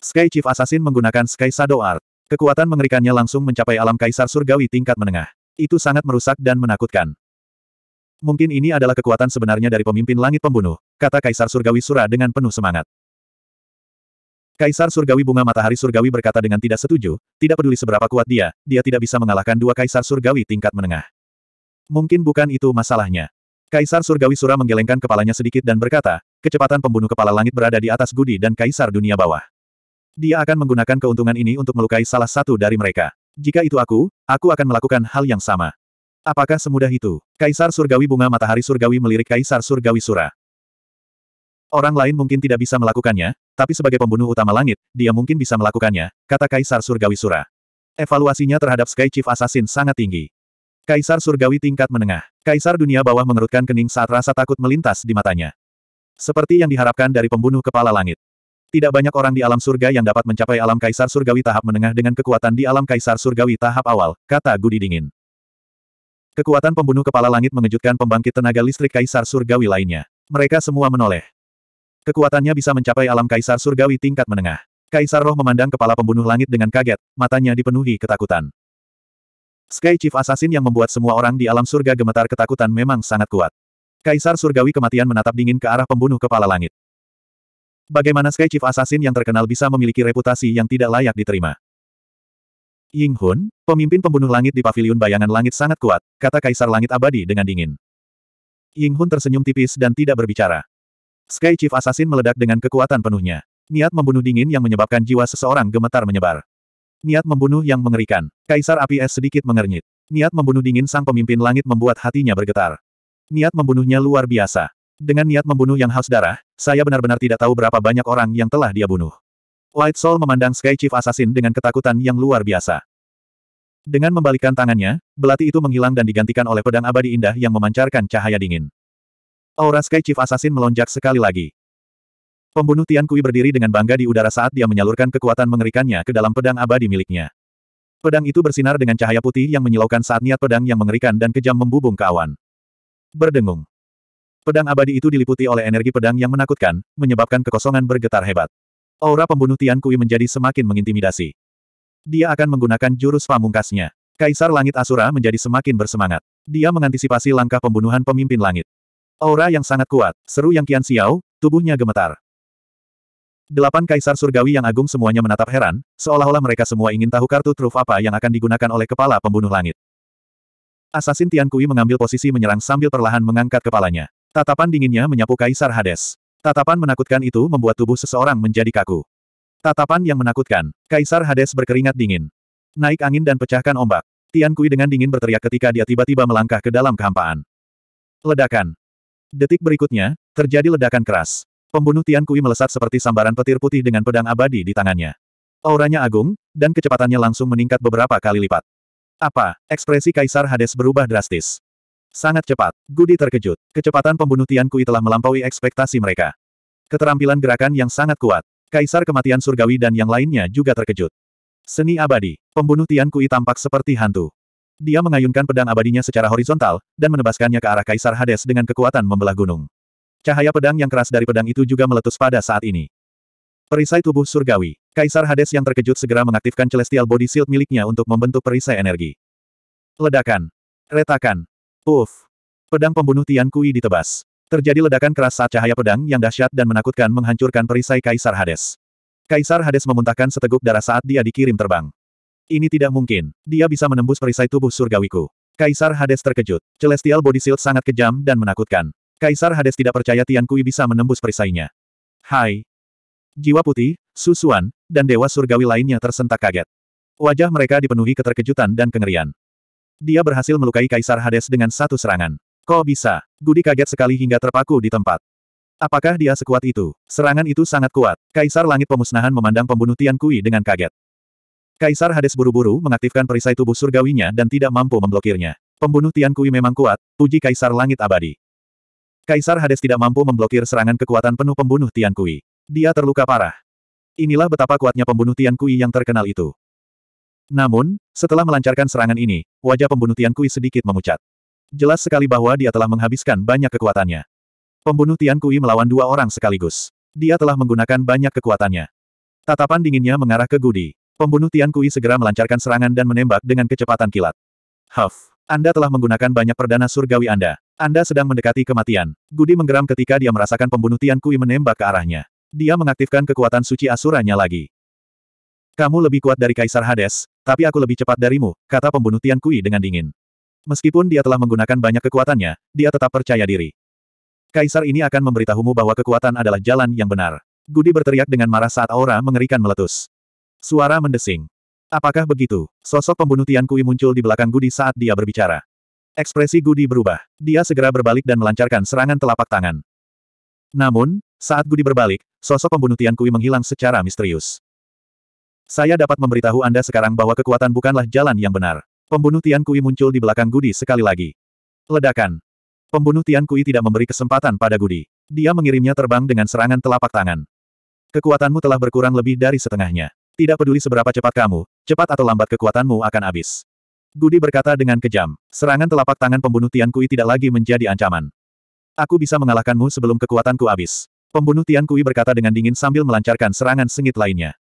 Sky Chief Assassin menggunakan Sky Shadow Art. Kekuatan mengerikannya langsung mencapai alam kaisar surgawi tingkat menengah. Itu sangat merusak dan menakutkan. Mungkin ini adalah kekuatan sebenarnya dari pemimpin langit pembunuh, kata Kaisar Surgawi Sura dengan penuh semangat. Kaisar Surgawi Bunga Matahari Surgawi berkata dengan tidak setuju, tidak peduli seberapa kuat dia, dia tidak bisa mengalahkan dua Kaisar Surgawi tingkat menengah. Mungkin bukan itu masalahnya. Kaisar Surgawi Sura menggelengkan kepalanya sedikit dan berkata, kecepatan pembunuh kepala langit berada di atas Gudi dan Kaisar Dunia Bawah. Dia akan menggunakan keuntungan ini untuk melukai salah satu dari mereka. Jika itu aku, aku akan melakukan hal yang sama. Apakah semudah itu? Kaisar Surgawi Bunga Matahari Surgawi melirik Kaisar Surgawi Sura. Orang lain mungkin tidak bisa melakukannya, tapi sebagai pembunuh utama langit, dia mungkin bisa melakukannya, kata Kaisar Surgawi Sura. Evaluasinya terhadap Sky Chief Assassin sangat tinggi. Kaisar Surgawi tingkat menengah. Kaisar dunia bawah mengerutkan kening saat rasa takut melintas di matanya. Seperti yang diharapkan dari pembunuh kepala langit. Tidak banyak orang di alam surga yang dapat mencapai alam kaisar surgawi tahap menengah dengan kekuatan di alam kaisar surgawi tahap awal, kata Gudi Dingin. Kekuatan pembunuh kepala langit mengejutkan pembangkit tenaga listrik kaisar surgawi lainnya. Mereka semua menoleh. Kekuatannya bisa mencapai alam kaisar surgawi tingkat menengah. Kaisar roh memandang kepala pembunuh langit dengan kaget, matanya dipenuhi ketakutan. Sky Chief Assassin yang membuat semua orang di alam surga gemetar ketakutan memang sangat kuat. Kaisar surgawi kematian menatap dingin ke arah pembunuh kepala langit. Bagaimana Sky Chief Assassin yang terkenal bisa memiliki reputasi yang tidak layak diterima? Ying Hun, pemimpin pembunuh langit di paviliun bayangan langit sangat kuat, kata Kaisar Langit Abadi dengan dingin. Ying Hun tersenyum tipis dan tidak berbicara. Sky Chief Assassin meledak dengan kekuatan penuhnya. Niat membunuh dingin yang menyebabkan jiwa seseorang gemetar menyebar. Niat membunuh yang mengerikan. Kaisar Api Es sedikit mengernyit. Niat membunuh dingin sang pemimpin langit membuat hatinya bergetar. Niat membunuhnya luar biasa. Dengan niat membunuh yang haus darah, saya benar-benar tidak tahu berapa banyak orang yang telah dia bunuh. White Soul memandang Sky Chief Assassin dengan ketakutan yang luar biasa. Dengan membalikkan tangannya, belati itu menghilang dan digantikan oleh pedang abadi indah yang memancarkan cahaya dingin. Aura Sky Chief Assassin melonjak sekali lagi. Pembunuh Tian Kui berdiri dengan bangga di udara saat dia menyalurkan kekuatan mengerikannya ke dalam pedang abadi miliknya. Pedang itu bersinar dengan cahaya putih yang menyilaukan saat niat pedang yang mengerikan dan kejam membubung ke awan. Berdengung. Pedang abadi itu diliputi oleh energi pedang yang menakutkan, menyebabkan kekosongan bergetar hebat. Aura pembunuh Tian Kui menjadi semakin mengintimidasi. Dia akan menggunakan jurus pamungkasnya. Kaisar Langit Asura menjadi semakin bersemangat. Dia mengantisipasi langkah pembunuhan pemimpin langit. Aura yang sangat kuat, seru yang kian siau, tubuhnya gemetar. Delapan kaisar surgawi yang agung semuanya menatap heran, seolah-olah mereka semua ingin tahu kartu truf apa yang akan digunakan oleh kepala pembunuh langit. Asasin Tian Kui mengambil posisi menyerang sambil perlahan mengangkat kepalanya. Tatapan dinginnya menyapu Kaisar Hades. Tatapan menakutkan itu membuat tubuh seseorang menjadi kaku. Tatapan yang menakutkan. Kaisar Hades berkeringat dingin. Naik angin dan pecahkan ombak. Tian Kui dengan dingin berteriak ketika dia tiba-tiba melangkah ke dalam kehampaan. Ledakan. Detik berikutnya, terjadi ledakan keras. Pembunuh Tian Kui melesat seperti sambaran petir putih dengan pedang abadi di tangannya. Auranya agung, dan kecepatannya langsung meningkat beberapa kali lipat. Apa? Ekspresi Kaisar Hades berubah drastis. Sangat cepat. Gudi terkejut. Kecepatan pembunuh Tian Kui telah melampaui ekspektasi mereka. Keterampilan gerakan yang sangat kuat. Kaisar kematian surgawi dan yang lainnya juga terkejut. Seni abadi. Pembunuh Tian Kui tampak seperti hantu. Dia mengayunkan pedang abadinya secara horizontal, dan menebaskannya ke arah Kaisar Hades dengan kekuatan membelah gunung. Cahaya pedang yang keras dari pedang itu juga meletus pada saat ini. Perisai tubuh surgawi. Kaisar Hades yang terkejut segera mengaktifkan Celestial Body Shield miliknya untuk membentuk perisai energi. Ledakan. Retakan. Uff, Pedang pembunuh Tian Kui ditebas. Terjadi ledakan keras saat cahaya pedang yang dahsyat dan menakutkan menghancurkan perisai Kaisar Hades. Kaisar Hades memuntahkan seteguk darah saat dia dikirim terbang. Ini tidak mungkin. Dia bisa menembus perisai tubuh surgawiku. Kaisar Hades terkejut. Celestial Body Shield sangat kejam dan menakutkan. Kaisar Hades tidak percaya Tian Kui bisa menembus perisainya. Hai. Jiwa putih, Susuan, dan dewa surgawi lainnya tersentak kaget. Wajah mereka dipenuhi keterkejutan dan kengerian. Dia berhasil melukai Kaisar Hades dengan satu serangan. Kok bisa? Gudi kaget sekali hingga terpaku di tempat. Apakah dia sekuat itu? Serangan itu sangat kuat. Kaisar Langit Pemusnahan memandang pembunuh Tian Kui dengan kaget. Kaisar Hades buru-buru mengaktifkan perisai tubuh surgawinya dan tidak mampu memblokirnya. Pembunuh Tian Kui memang kuat, puji Kaisar Langit Abadi. Kaisar Hades tidak mampu memblokir serangan kekuatan penuh pembunuh Tian Kui. Dia terluka parah. Inilah betapa kuatnya pembunuh Tian Kui yang terkenal itu. Namun, setelah melancarkan serangan ini, wajah pembunuh Tian Kui sedikit memucat. Jelas sekali bahwa dia telah menghabiskan banyak kekuatannya. Pembunuh Tian Kui melawan dua orang sekaligus. Dia telah menggunakan banyak kekuatannya. Tatapan dinginnya mengarah ke Gudi. Pembunuh Tian Kui segera melancarkan serangan dan menembak dengan kecepatan kilat. Huff! Anda telah menggunakan banyak perdana surgawi Anda. Anda sedang mendekati kematian. Gudi menggeram ketika dia merasakan pembunuh Tian Kui menembak ke arahnya. Dia mengaktifkan kekuatan suci asuranya lagi. Kamu lebih kuat dari Kaisar Hades, tapi aku lebih cepat darimu, kata pembunuh Tian Kui dengan dingin. Meskipun dia telah menggunakan banyak kekuatannya, dia tetap percaya diri. Kaisar ini akan memberitahumu bahwa kekuatan adalah jalan yang benar. Gudi berteriak dengan marah saat aura mengerikan meletus. Suara mendesing. Apakah begitu? Sosok pembunuh Tian Kui muncul di belakang Gudi saat dia berbicara. Ekspresi Gudi berubah. Dia segera berbalik dan melancarkan serangan telapak tangan. Namun, saat Gudi berbalik, sosok pembunuh Tian Kui menghilang secara misterius. Saya dapat memberitahu Anda sekarang bahwa kekuatan bukanlah jalan yang benar. Pembunuh Tian Kui muncul di belakang Gudi sekali lagi. Ledakan. Pembunuh Tian Kui tidak memberi kesempatan pada Gudi. Dia mengirimnya terbang dengan serangan telapak tangan. Kekuatanmu telah berkurang lebih dari setengahnya. Tidak peduli seberapa cepat kamu, cepat atau lambat kekuatanmu akan habis. Gudi berkata dengan kejam, serangan telapak tangan pembunuh Tian Kui tidak lagi menjadi ancaman. Aku bisa mengalahkanmu sebelum kekuatanku habis. Pembunuh Tian Kui berkata dengan dingin sambil melancarkan serangan sengit lainnya.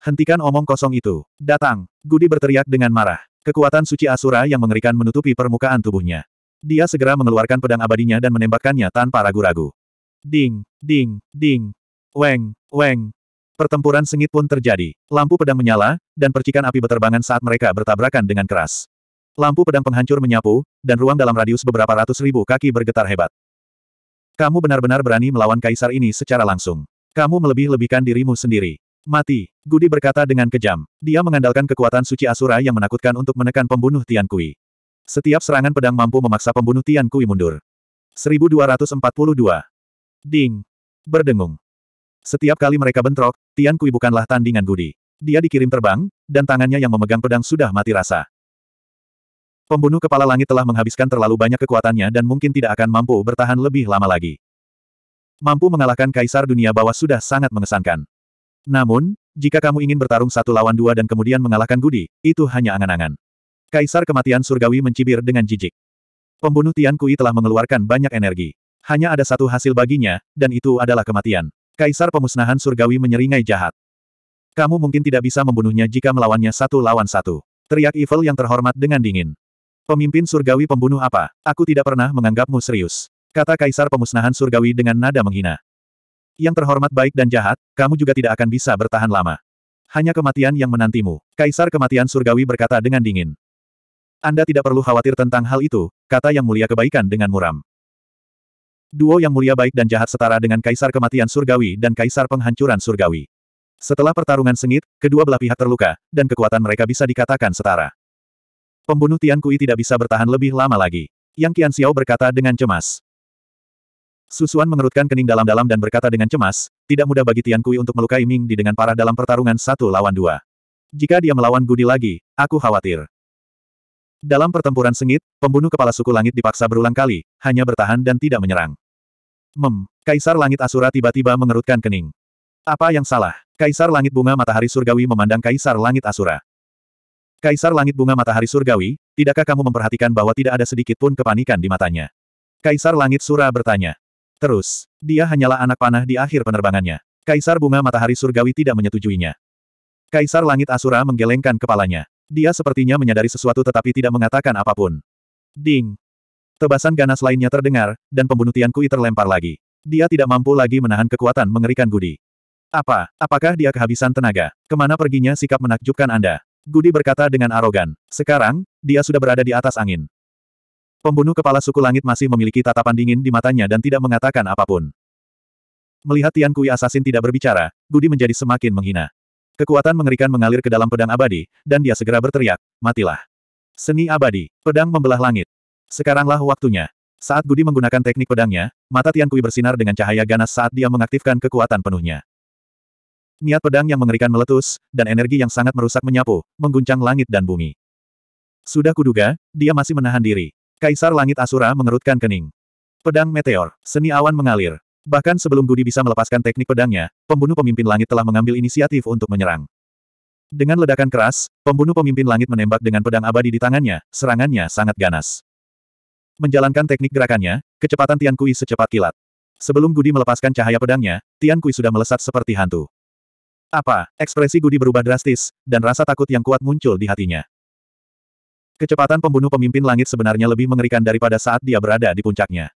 Hentikan omong kosong itu. Datang. Gudi berteriak dengan marah. Kekuatan suci Asura yang mengerikan menutupi permukaan tubuhnya. Dia segera mengeluarkan pedang abadinya dan menembakkannya tanpa ragu-ragu. Ding, ding, ding. Weng, weng. Pertempuran sengit pun terjadi. Lampu pedang menyala, dan percikan api beterbangan saat mereka bertabrakan dengan keras. Lampu pedang penghancur menyapu, dan ruang dalam radius beberapa ratus ribu kaki bergetar hebat. Kamu benar-benar berani melawan kaisar ini secara langsung. Kamu melebih-lebihkan dirimu sendiri. Mati, Gudi berkata dengan kejam. Dia mengandalkan kekuatan suci Asura yang menakutkan untuk menekan pembunuh Tian Kui. Setiap serangan pedang mampu memaksa pembunuh Tian Kui mundur. 1242. Ding. Berdengung. Setiap kali mereka bentrok, Tian Kui bukanlah tandingan Gudi. Dia dikirim terbang, dan tangannya yang memegang pedang sudah mati rasa. Pembunuh kepala langit telah menghabiskan terlalu banyak kekuatannya dan mungkin tidak akan mampu bertahan lebih lama lagi. Mampu mengalahkan kaisar dunia bawah sudah sangat mengesankan. Namun, jika kamu ingin bertarung satu lawan dua dan kemudian mengalahkan Gudi, itu hanya angan-angan. Kaisar kematian surgawi mencibir dengan jijik. Pembunuh Tian Kui telah mengeluarkan banyak energi. Hanya ada satu hasil baginya, dan itu adalah kematian. Kaisar pemusnahan surgawi menyeringai jahat. Kamu mungkin tidak bisa membunuhnya jika melawannya satu lawan satu. Teriak Evil yang terhormat dengan dingin. Pemimpin surgawi pembunuh apa? Aku tidak pernah menganggapmu serius. Kata Kaisar pemusnahan surgawi dengan nada menghina. Yang terhormat baik dan jahat, kamu juga tidak akan bisa bertahan lama. Hanya kematian yang menantimu. Kaisar kematian surgawi berkata dengan dingin. Anda tidak perlu khawatir tentang hal itu, kata yang mulia kebaikan dengan muram. Duo yang mulia baik dan jahat setara dengan kaisar kematian surgawi dan kaisar penghancuran surgawi. Setelah pertarungan sengit, kedua belah pihak terluka, dan kekuatan mereka bisa dikatakan setara. Pembunuh Tian Kui tidak bisa bertahan lebih lama lagi. Yang Qian Xiao berkata dengan cemas. Susuan mengerutkan kening dalam-dalam dan berkata dengan cemas, tidak mudah bagi Tian Kui untuk melukai Ming Di dengan parah dalam pertarungan satu lawan dua. Jika dia melawan Gudi lagi, aku khawatir. Dalam pertempuran sengit, pembunuh kepala suku langit dipaksa berulang kali, hanya bertahan dan tidak menyerang. Mem, Kaisar Langit Asura tiba-tiba mengerutkan kening. Apa yang salah? Kaisar Langit Bunga Matahari Surgawi memandang Kaisar Langit Asura. Kaisar Langit Bunga Matahari Surgawi, tidakkah kamu memperhatikan bahwa tidak ada sedikit pun kepanikan di matanya? Kaisar Langit Sura bertanya. Terus, dia hanyalah anak panah di akhir penerbangannya. Kaisar Bunga Matahari Surgawi tidak menyetujuinya. Kaisar Langit Asura menggelengkan kepalanya. Dia sepertinya menyadari sesuatu tetapi tidak mengatakan apapun. Ding! Tebasan ganas lainnya terdengar, dan pembunuh Tian Kui terlempar lagi. Dia tidak mampu lagi menahan kekuatan mengerikan Gudi. Apa? Apakah dia kehabisan tenaga? Kemana perginya sikap menakjubkan Anda? Gudi berkata dengan arogan. Sekarang, dia sudah berada di atas angin. Pembunuh kepala suku langit masih memiliki tatapan dingin di matanya dan tidak mengatakan apapun. Melihat Tian Kui asasin tidak berbicara, Budi menjadi semakin menghina. Kekuatan mengerikan mengalir ke dalam pedang abadi, dan dia segera berteriak, matilah. Seni abadi, pedang membelah langit. Sekaranglah waktunya. Saat Budi menggunakan teknik pedangnya, mata Tian Kui bersinar dengan cahaya ganas saat dia mengaktifkan kekuatan penuhnya. Niat pedang yang mengerikan meletus, dan energi yang sangat merusak menyapu, mengguncang langit dan bumi. Sudah kuduga, dia masih menahan diri. Kaisar Langit Asura mengerutkan kening. Pedang Meteor, seni awan mengalir. Bahkan sebelum Gudi bisa melepaskan teknik pedangnya, pembunuh pemimpin langit telah mengambil inisiatif untuk menyerang. Dengan ledakan keras, pembunuh pemimpin langit menembak dengan pedang abadi di tangannya, serangannya sangat ganas. Menjalankan teknik gerakannya, kecepatan Tian Kui secepat kilat. Sebelum Gudi melepaskan cahaya pedangnya, Tian Kui sudah melesat seperti hantu. Apa? Ekspresi Gudi berubah drastis, dan rasa takut yang kuat muncul di hatinya. Kecepatan pembunuh pemimpin langit sebenarnya lebih mengerikan daripada saat dia berada di puncaknya.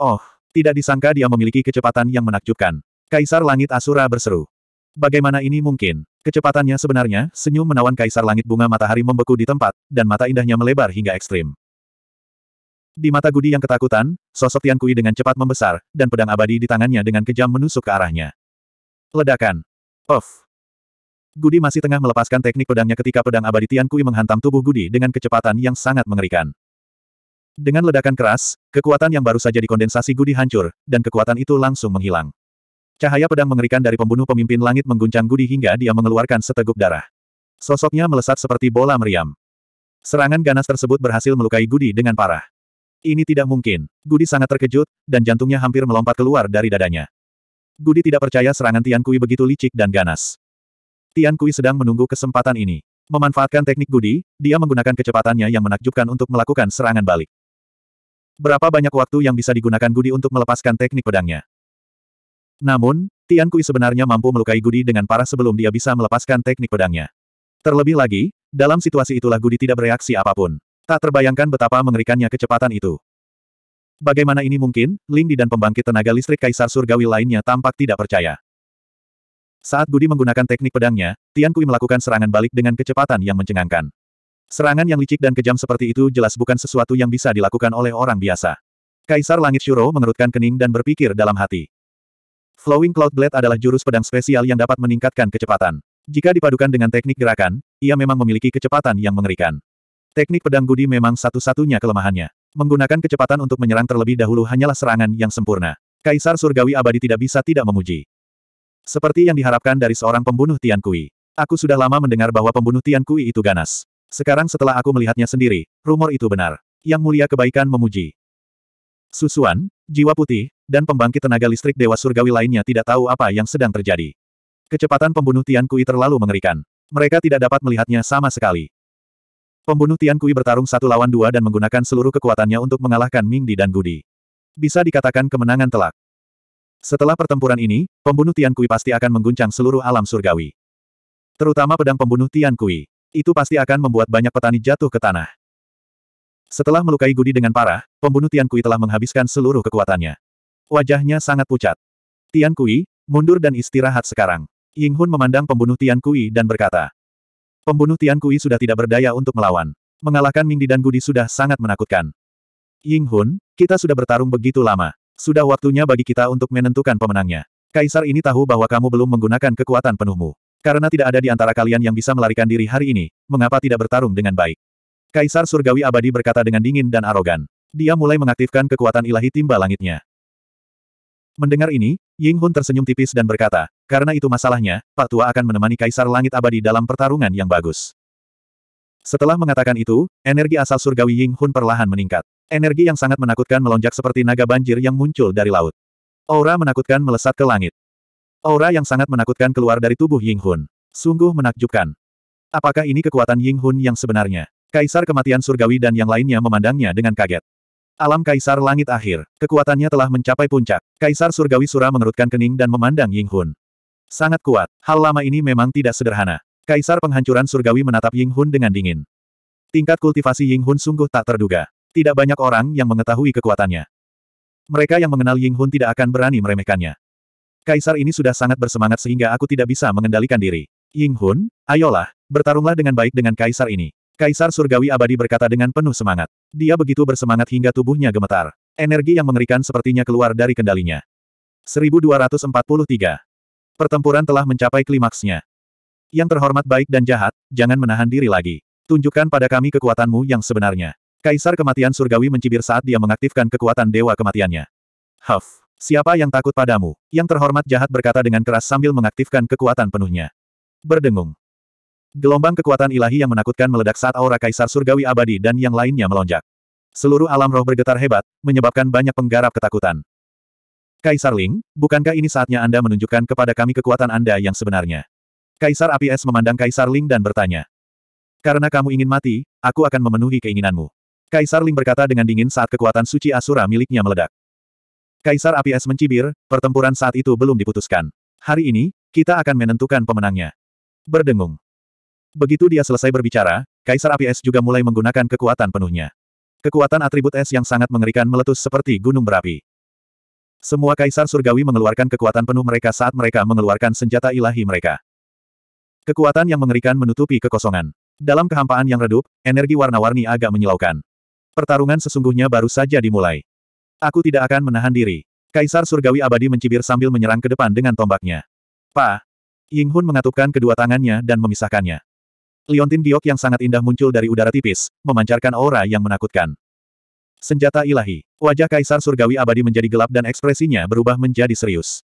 Oh, tidak disangka dia memiliki kecepatan yang menakjubkan. Kaisar Langit Asura berseru. Bagaimana ini mungkin? Kecepatannya sebenarnya, senyum menawan Kaisar Langit Bunga Matahari membeku di tempat, dan mata indahnya melebar hingga ekstrim. Di mata Gudi yang ketakutan, sosok Tian Kui dengan cepat membesar, dan pedang abadi di tangannya dengan kejam menusuk ke arahnya. Ledakan. Of. Gudi masih tengah melepaskan teknik pedangnya ketika pedang abadi Tian Kui menghantam tubuh Gudi dengan kecepatan yang sangat mengerikan. Dengan ledakan keras, kekuatan yang baru saja dikondensasi Gudi hancur, dan kekuatan itu langsung menghilang. Cahaya pedang mengerikan dari pembunuh pemimpin langit mengguncang Gudi hingga dia mengeluarkan seteguk darah. Sosoknya melesat seperti bola meriam. Serangan ganas tersebut berhasil melukai Gudi dengan parah. Ini tidak mungkin. Gudi sangat terkejut, dan jantungnya hampir melompat keluar dari dadanya. Gudi tidak percaya serangan Tian Kui begitu licik dan ganas. Tian Kui sedang menunggu kesempatan ini. Memanfaatkan teknik Gudi, dia menggunakan kecepatannya yang menakjubkan untuk melakukan serangan balik. Berapa banyak waktu yang bisa digunakan Gudi untuk melepaskan teknik pedangnya? Namun, Tian Kui sebenarnya mampu melukai Gudi dengan parah sebelum dia bisa melepaskan teknik pedangnya. Terlebih lagi, dalam situasi itulah Gudi tidak bereaksi apapun. Tak terbayangkan betapa mengerikannya kecepatan itu. Bagaimana ini mungkin, Ling Di dan pembangkit tenaga listrik Kaisar Surgawi lainnya tampak tidak percaya. Saat Budi menggunakan teknik pedangnya, Tian Kui melakukan serangan balik dengan kecepatan yang mencengangkan. Serangan yang licik dan kejam seperti itu jelas bukan sesuatu yang bisa dilakukan oleh orang biasa. Kaisar Langit Shuro mengerutkan kening dan berpikir dalam hati. Flowing Cloud Blade adalah jurus pedang spesial yang dapat meningkatkan kecepatan. Jika dipadukan dengan teknik gerakan, ia memang memiliki kecepatan yang mengerikan. Teknik pedang Budi memang satu-satunya kelemahannya. Menggunakan kecepatan untuk menyerang terlebih dahulu hanyalah serangan yang sempurna. Kaisar Surgawi Abadi tidak bisa tidak memuji. Seperti yang diharapkan dari seorang pembunuh Tian Kui. Aku sudah lama mendengar bahwa pembunuh Tian Kui itu ganas. Sekarang setelah aku melihatnya sendiri, rumor itu benar. Yang mulia kebaikan memuji. Susuan, jiwa putih, dan pembangkit tenaga listrik dewa surgawi lainnya tidak tahu apa yang sedang terjadi. Kecepatan pembunuh Tian Kui terlalu mengerikan. Mereka tidak dapat melihatnya sama sekali. Pembunuh Tian Kui bertarung satu lawan dua dan menggunakan seluruh kekuatannya untuk mengalahkan Ming Di dan Gudi. Bisa dikatakan kemenangan telak. Setelah pertempuran ini, pembunuh Tian Kui pasti akan mengguncang seluruh alam surgawi. Terutama pedang pembunuh Tian Kui. Itu pasti akan membuat banyak petani jatuh ke tanah. Setelah melukai Gudi dengan parah, pembunuh Tian Kui telah menghabiskan seluruh kekuatannya. Wajahnya sangat pucat. Tian Kui, mundur dan istirahat sekarang. Ying Hun memandang pembunuh Tian Kui dan berkata. Pembunuh Tian Kui sudah tidak berdaya untuk melawan. Mengalahkan Mingdi dan Gudi sudah sangat menakutkan. Ying Hun, kita sudah bertarung begitu lama. Sudah waktunya bagi kita untuk menentukan pemenangnya. Kaisar ini tahu bahwa kamu belum menggunakan kekuatan penuhmu. Karena tidak ada di antara kalian yang bisa melarikan diri hari ini, mengapa tidak bertarung dengan baik? Kaisar Surgawi Abadi berkata dengan dingin dan arogan. Dia mulai mengaktifkan kekuatan ilahi timba langitnya. Mendengar ini, Ying Hun tersenyum tipis dan berkata, karena itu masalahnya, Pak Tua akan menemani Kaisar Langit Abadi dalam pertarungan yang bagus. Setelah mengatakan itu, energi asal surgawi Ying Hun perlahan meningkat. Energi yang sangat menakutkan melonjak seperti naga banjir yang muncul dari laut. Aura menakutkan melesat ke langit. Aura yang sangat menakutkan keluar dari tubuh Ying Hun. Sungguh menakjubkan. Apakah ini kekuatan Ying Hun yang sebenarnya? Kaisar kematian surgawi dan yang lainnya memandangnya dengan kaget. Alam Kaisar Langit Akhir, kekuatannya telah mencapai puncak. Kaisar Surgawi Sura mengerutkan kening dan memandang Ying Hun. Sangat kuat, hal lama ini memang tidak sederhana. Kaisar Penghancuran Surgawi menatap Ying Hun dengan dingin. Tingkat kultivasi Ying Hun sungguh tak terduga. Tidak banyak orang yang mengetahui kekuatannya. Mereka yang mengenal Ying Hun tidak akan berani meremehkannya. Kaisar ini sudah sangat bersemangat sehingga aku tidak bisa mengendalikan diri. Ying Hun, ayolah, bertarunglah dengan baik dengan kaisar ini. Kaisar Surgawi Abadi berkata dengan penuh semangat. Dia begitu bersemangat hingga tubuhnya gemetar. Energi yang mengerikan sepertinya keluar dari kendalinya. 1243. Pertempuran telah mencapai klimaksnya. Yang terhormat baik dan jahat, jangan menahan diri lagi. Tunjukkan pada kami kekuatanmu yang sebenarnya. Kaisar kematian surgawi mencibir saat dia mengaktifkan kekuatan dewa kematiannya. Huff! Siapa yang takut padamu? Yang terhormat jahat berkata dengan keras sambil mengaktifkan kekuatan penuhnya. Berdengung. Gelombang kekuatan ilahi yang menakutkan meledak saat aura Kaisar surgawi abadi dan yang lainnya melonjak. Seluruh alam roh bergetar hebat, menyebabkan banyak penggarap ketakutan. Kaisar Ling, bukankah ini saatnya Anda menunjukkan kepada kami kekuatan Anda yang sebenarnya? Kaisar Api Es memandang Kaisar Ling dan bertanya. Karena kamu ingin mati, aku akan memenuhi keinginanmu. Kaisar Ling berkata dengan dingin saat kekuatan suci Asura miliknya meledak. Kaisar Api Es mencibir, pertempuran saat itu belum diputuskan. Hari ini, kita akan menentukan pemenangnya. Berdengung. Begitu dia selesai berbicara, Kaisar Api Es juga mulai menggunakan kekuatan penuhnya. Kekuatan atribut es yang sangat mengerikan meletus seperti gunung berapi. Semua kaisar surgawi mengeluarkan kekuatan penuh mereka saat mereka mengeluarkan senjata ilahi mereka. Kekuatan yang mengerikan menutupi kekosongan. Dalam kehampaan yang redup, energi warna-warni agak menyilaukan. Pertarungan sesungguhnya baru saja dimulai. Aku tidak akan menahan diri. Kaisar Surgawi Abadi mencibir sambil menyerang ke depan dengan tombaknya. Pa! Ying Hun mengatupkan kedua tangannya dan memisahkannya. Liontin giok yang sangat indah muncul dari udara tipis, memancarkan aura yang menakutkan. Senjata ilahi. Wajah Kaisar Surgawi Abadi menjadi gelap dan ekspresinya berubah menjadi serius.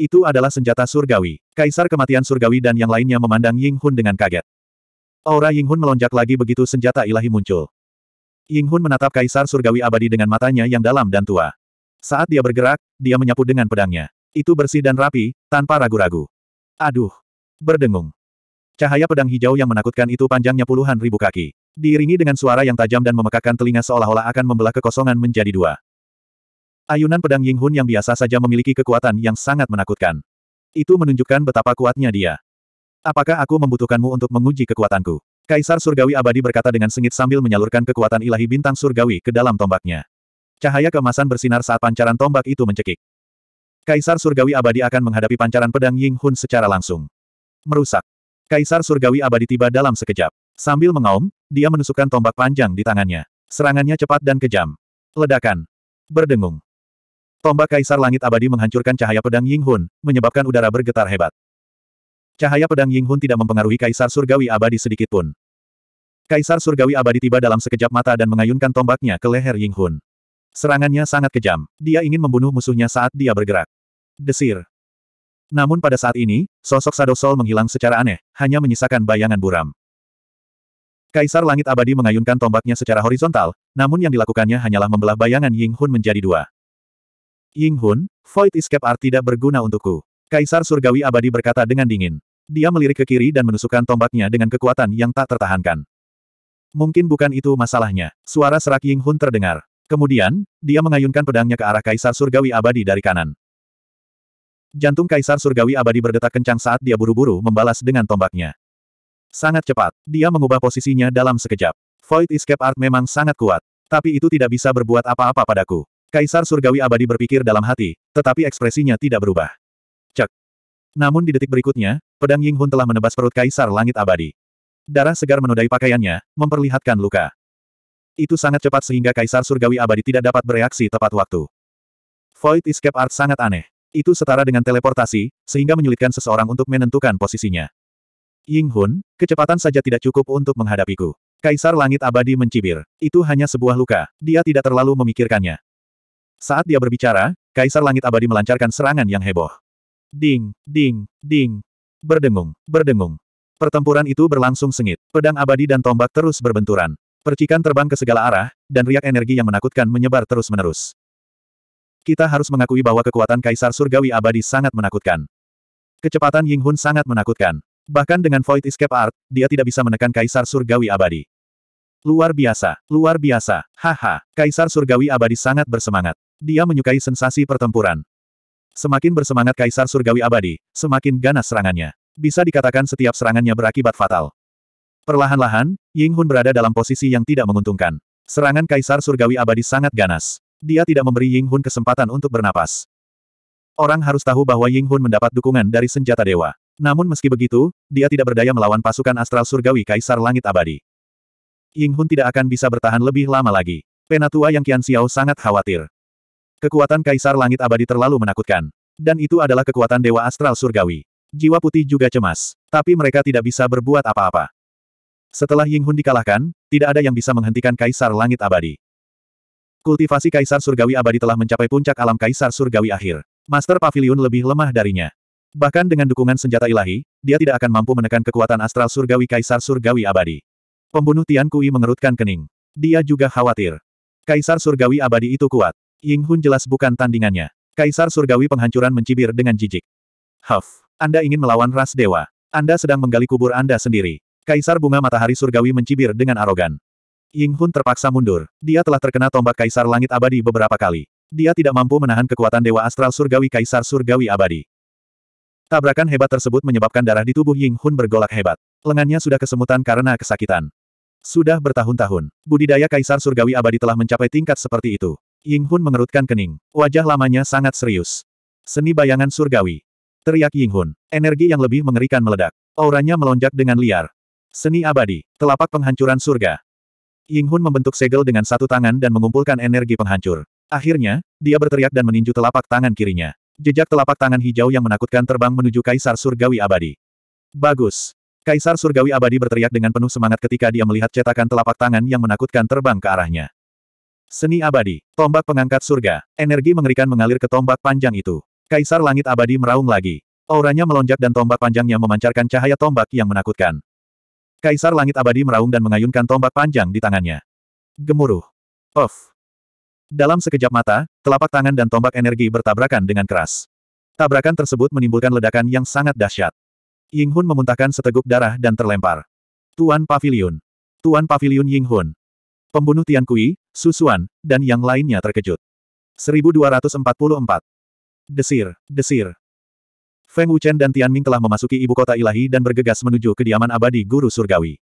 Itu adalah senjata surgawi. Kaisar kematian surgawi dan yang lainnya memandang Ying Hun dengan kaget. Aura Ying Hun melonjak lagi begitu senjata ilahi muncul. Ying Hun menatap Kaisar Surgawi Abadi dengan matanya yang dalam dan tua. Saat dia bergerak, dia menyapu dengan pedangnya. Itu bersih dan rapi, tanpa ragu-ragu. Aduh! Berdengung. Cahaya pedang hijau yang menakutkan itu panjangnya puluhan ribu kaki. Diiringi dengan suara yang tajam dan memekakkan telinga seolah-olah akan membelah kekosongan menjadi dua. Ayunan pedang Ying Hun yang biasa saja memiliki kekuatan yang sangat menakutkan. Itu menunjukkan betapa kuatnya dia. Apakah aku membutuhkanmu untuk menguji kekuatanku? Kaisar Surgawi Abadi berkata dengan sengit sambil menyalurkan kekuatan ilahi bintang surgawi ke dalam tombaknya. Cahaya kemasan bersinar saat pancaran tombak itu mencekik. Kaisar Surgawi Abadi akan menghadapi pancaran pedang Ying Hun secara langsung. Merusak. Kaisar Surgawi Abadi tiba dalam sekejap. Sambil mengaum, dia menusukkan tombak panjang di tangannya. Serangannya cepat dan kejam. Ledakan. Berdengung. Tombak Kaisar Langit Abadi menghancurkan cahaya pedang Ying Hun, menyebabkan udara bergetar hebat. Cahaya pedang Ying Hun tidak mempengaruhi Kaisar Surgawi Abadi sedikitpun. Kaisar Surgawi Abadi tiba dalam sekejap mata dan mengayunkan tombaknya ke leher Ying Hun. Serangannya sangat kejam. Dia ingin membunuh musuhnya saat dia bergerak. Desir. Namun pada saat ini, sosok Sadosol menghilang secara aneh, hanya menyisakan bayangan buram. Kaisar Langit Abadi mengayunkan tombaknya secara horizontal, namun yang dilakukannya hanyalah membelah bayangan Ying Hun menjadi dua. Ying Hun, Void Escape Art tidak berguna untukku. Kaisar Surgawi Abadi berkata dengan dingin. Dia melirik ke kiri dan menusukkan tombaknya dengan kekuatan yang tak tertahankan. Mungkin bukan itu masalahnya. Suara serak Ying Hun terdengar. Kemudian, dia mengayunkan pedangnya ke arah Kaisar Surgawi Abadi dari kanan. Jantung Kaisar Surgawi Abadi berdetak kencang saat dia buru-buru membalas dengan tombaknya. Sangat cepat, dia mengubah posisinya dalam sekejap. Void Escape Art memang sangat kuat, tapi itu tidak bisa berbuat apa-apa padaku. Kaisar Surgawi Abadi berpikir dalam hati, tetapi ekspresinya tidak berubah. Namun di detik berikutnya, pedang Ying Hun telah menebas perut Kaisar Langit Abadi. Darah segar menodai pakaiannya, memperlihatkan luka. Itu sangat cepat sehingga Kaisar Surgawi Abadi tidak dapat bereaksi tepat waktu. Void Escape Art sangat aneh. Itu setara dengan teleportasi, sehingga menyulitkan seseorang untuk menentukan posisinya. Ying Hun, kecepatan saja tidak cukup untuk menghadapiku. Kaisar Langit Abadi mencibir. Itu hanya sebuah luka, dia tidak terlalu memikirkannya. Saat dia berbicara, Kaisar Langit Abadi melancarkan serangan yang heboh. Ding, ding, ding. Berdengung, berdengung. Pertempuran itu berlangsung sengit. Pedang abadi dan tombak terus berbenturan. Percikan terbang ke segala arah, dan riak energi yang menakutkan menyebar terus-menerus. Kita harus mengakui bahwa kekuatan Kaisar Surgawi abadi sangat menakutkan. Kecepatan Ying Hun sangat menakutkan. Bahkan dengan Void Escape Art, dia tidak bisa menekan Kaisar Surgawi abadi. Luar biasa, luar biasa, haha, Kaisar Surgawi abadi sangat bersemangat. Dia menyukai sensasi pertempuran. Semakin bersemangat Kaisar Surgawi Abadi, semakin ganas serangannya. Bisa dikatakan setiap serangannya berakibat fatal. Perlahan-lahan, Ying Hun berada dalam posisi yang tidak menguntungkan. Serangan Kaisar Surgawi Abadi sangat ganas. Dia tidak memberi Ying Hun kesempatan untuk bernapas. Orang harus tahu bahwa Ying Hun mendapat dukungan dari senjata dewa. Namun meski begitu, dia tidak berdaya melawan pasukan astral surgawi Kaisar Langit Abadi. Ying Hun tidak akan bisa bertahan lebih lama lagi. Penatua Yang kian Xiao sangat khawatir. Kekuatan Kaisar Langit Abadi terlalu menakutkan. Dan itu adalah kekuatan Dewa Astral Surgawi. Jiwa putih juga cemas. Tapi mereka tidak bisa berbuat apa-apa. Setelah Ying Hun dikalahkan, tidak ada yang bisa menghentikan Kaisar Langit Abadi. Kultivasi Kaisar Surgawi Abadi telah mencapai puncak alam Kaisar Surgawi akhir. Master Pavilion lebih lemah darinya. Bahkan dengan dukungan senjata ilahi, dia tidak akan mampu menekan kekuatan astral surgawi Kaisar Surgawi Abadi. Pembunuh Tian Kui mengerutkan kening. Dia juga khawatir. Kaisar Surgawi Abadi itu kuat. Ying Hun jelas bukan tandingannya. Kaisar Surgawi penghancuran mencibir dengan jijik. Huff, Anda ingin melawan ras dewa. Anda sedang menggali kubur Anda sendiri. Kaisar Bunga Matahari Surgawi mencibir dengan arogan. Ying Hun terpaksa mundur. Dia telah terkena tombak Kaisar Langit Abadi beberapa kali. Dia tidak mampu menahan kekuatan Dewa Astral Surgawi Kaisar Surgawi Abadi. Tabrakan hebat tersebut menyebabkan darah di tubuh Ying Hun bergolak hebat. Lengannya sudah kesemutan karena kesakitan. Sudah bertahun-tahun, budidaya Kaisar Surgawi Abadi telah mencapai tingkat seperti itu. Ying Hun mengerutkan kening. Wajah lamanya sangat serius. Seni bayangan surgawi. Teriak Ying Hun. Energi yang lebih mengerikan meledak. Auranya melonjak dengan liar. Seni abadi. Telapak penghancuran surga. Ying Hun membentuk segel dengan satu tangan dan mengumpulkan energi penghancur. Akhirnya, dia berteriak dan meninju telapak tangan kirinya. Jejak telapak tangan hijau yang menakutkan terbang menuju Kaisar Surgawi Abadi. Bagus. Kaisar Surgawi Abadi berteriak dengan penuh semangat ketika dia melihat cetakan telapak tangan yang menakutkan terbang ke arahnya. Seni abadi, tombak pengangkat surga, energi mengerikan mengalir ke tombak panjang itu. Kaisar langit abadi meraung lagi. Auranya melonjak dan tombak panjangnya memancarkan cahaya tombak yang menakutkan. Kaisar langit abadi meraung dan mengayunkan tombak panjang di tangannya. Gemuruh. Of. Dalam sekejap mata, telapak tangan dan tombak energi bertabrakan dengan keras. Tabrakan tersebut menimbulkan ledakan yang sangat dahsyat. Ying Hun memuntahkan seteguk darah dan terlempar. Tuan Pavilion. Tuan Pavilion Ying Hun, Pembunuh Tian Kui, Susuan, dan yang lainnya terkejut. 1244. Desir, desir. Feng Wuchen dan Tian Ming telah memasuki ibu kota ilahi dan bergegas menuju kediaman abadi guru surgawi.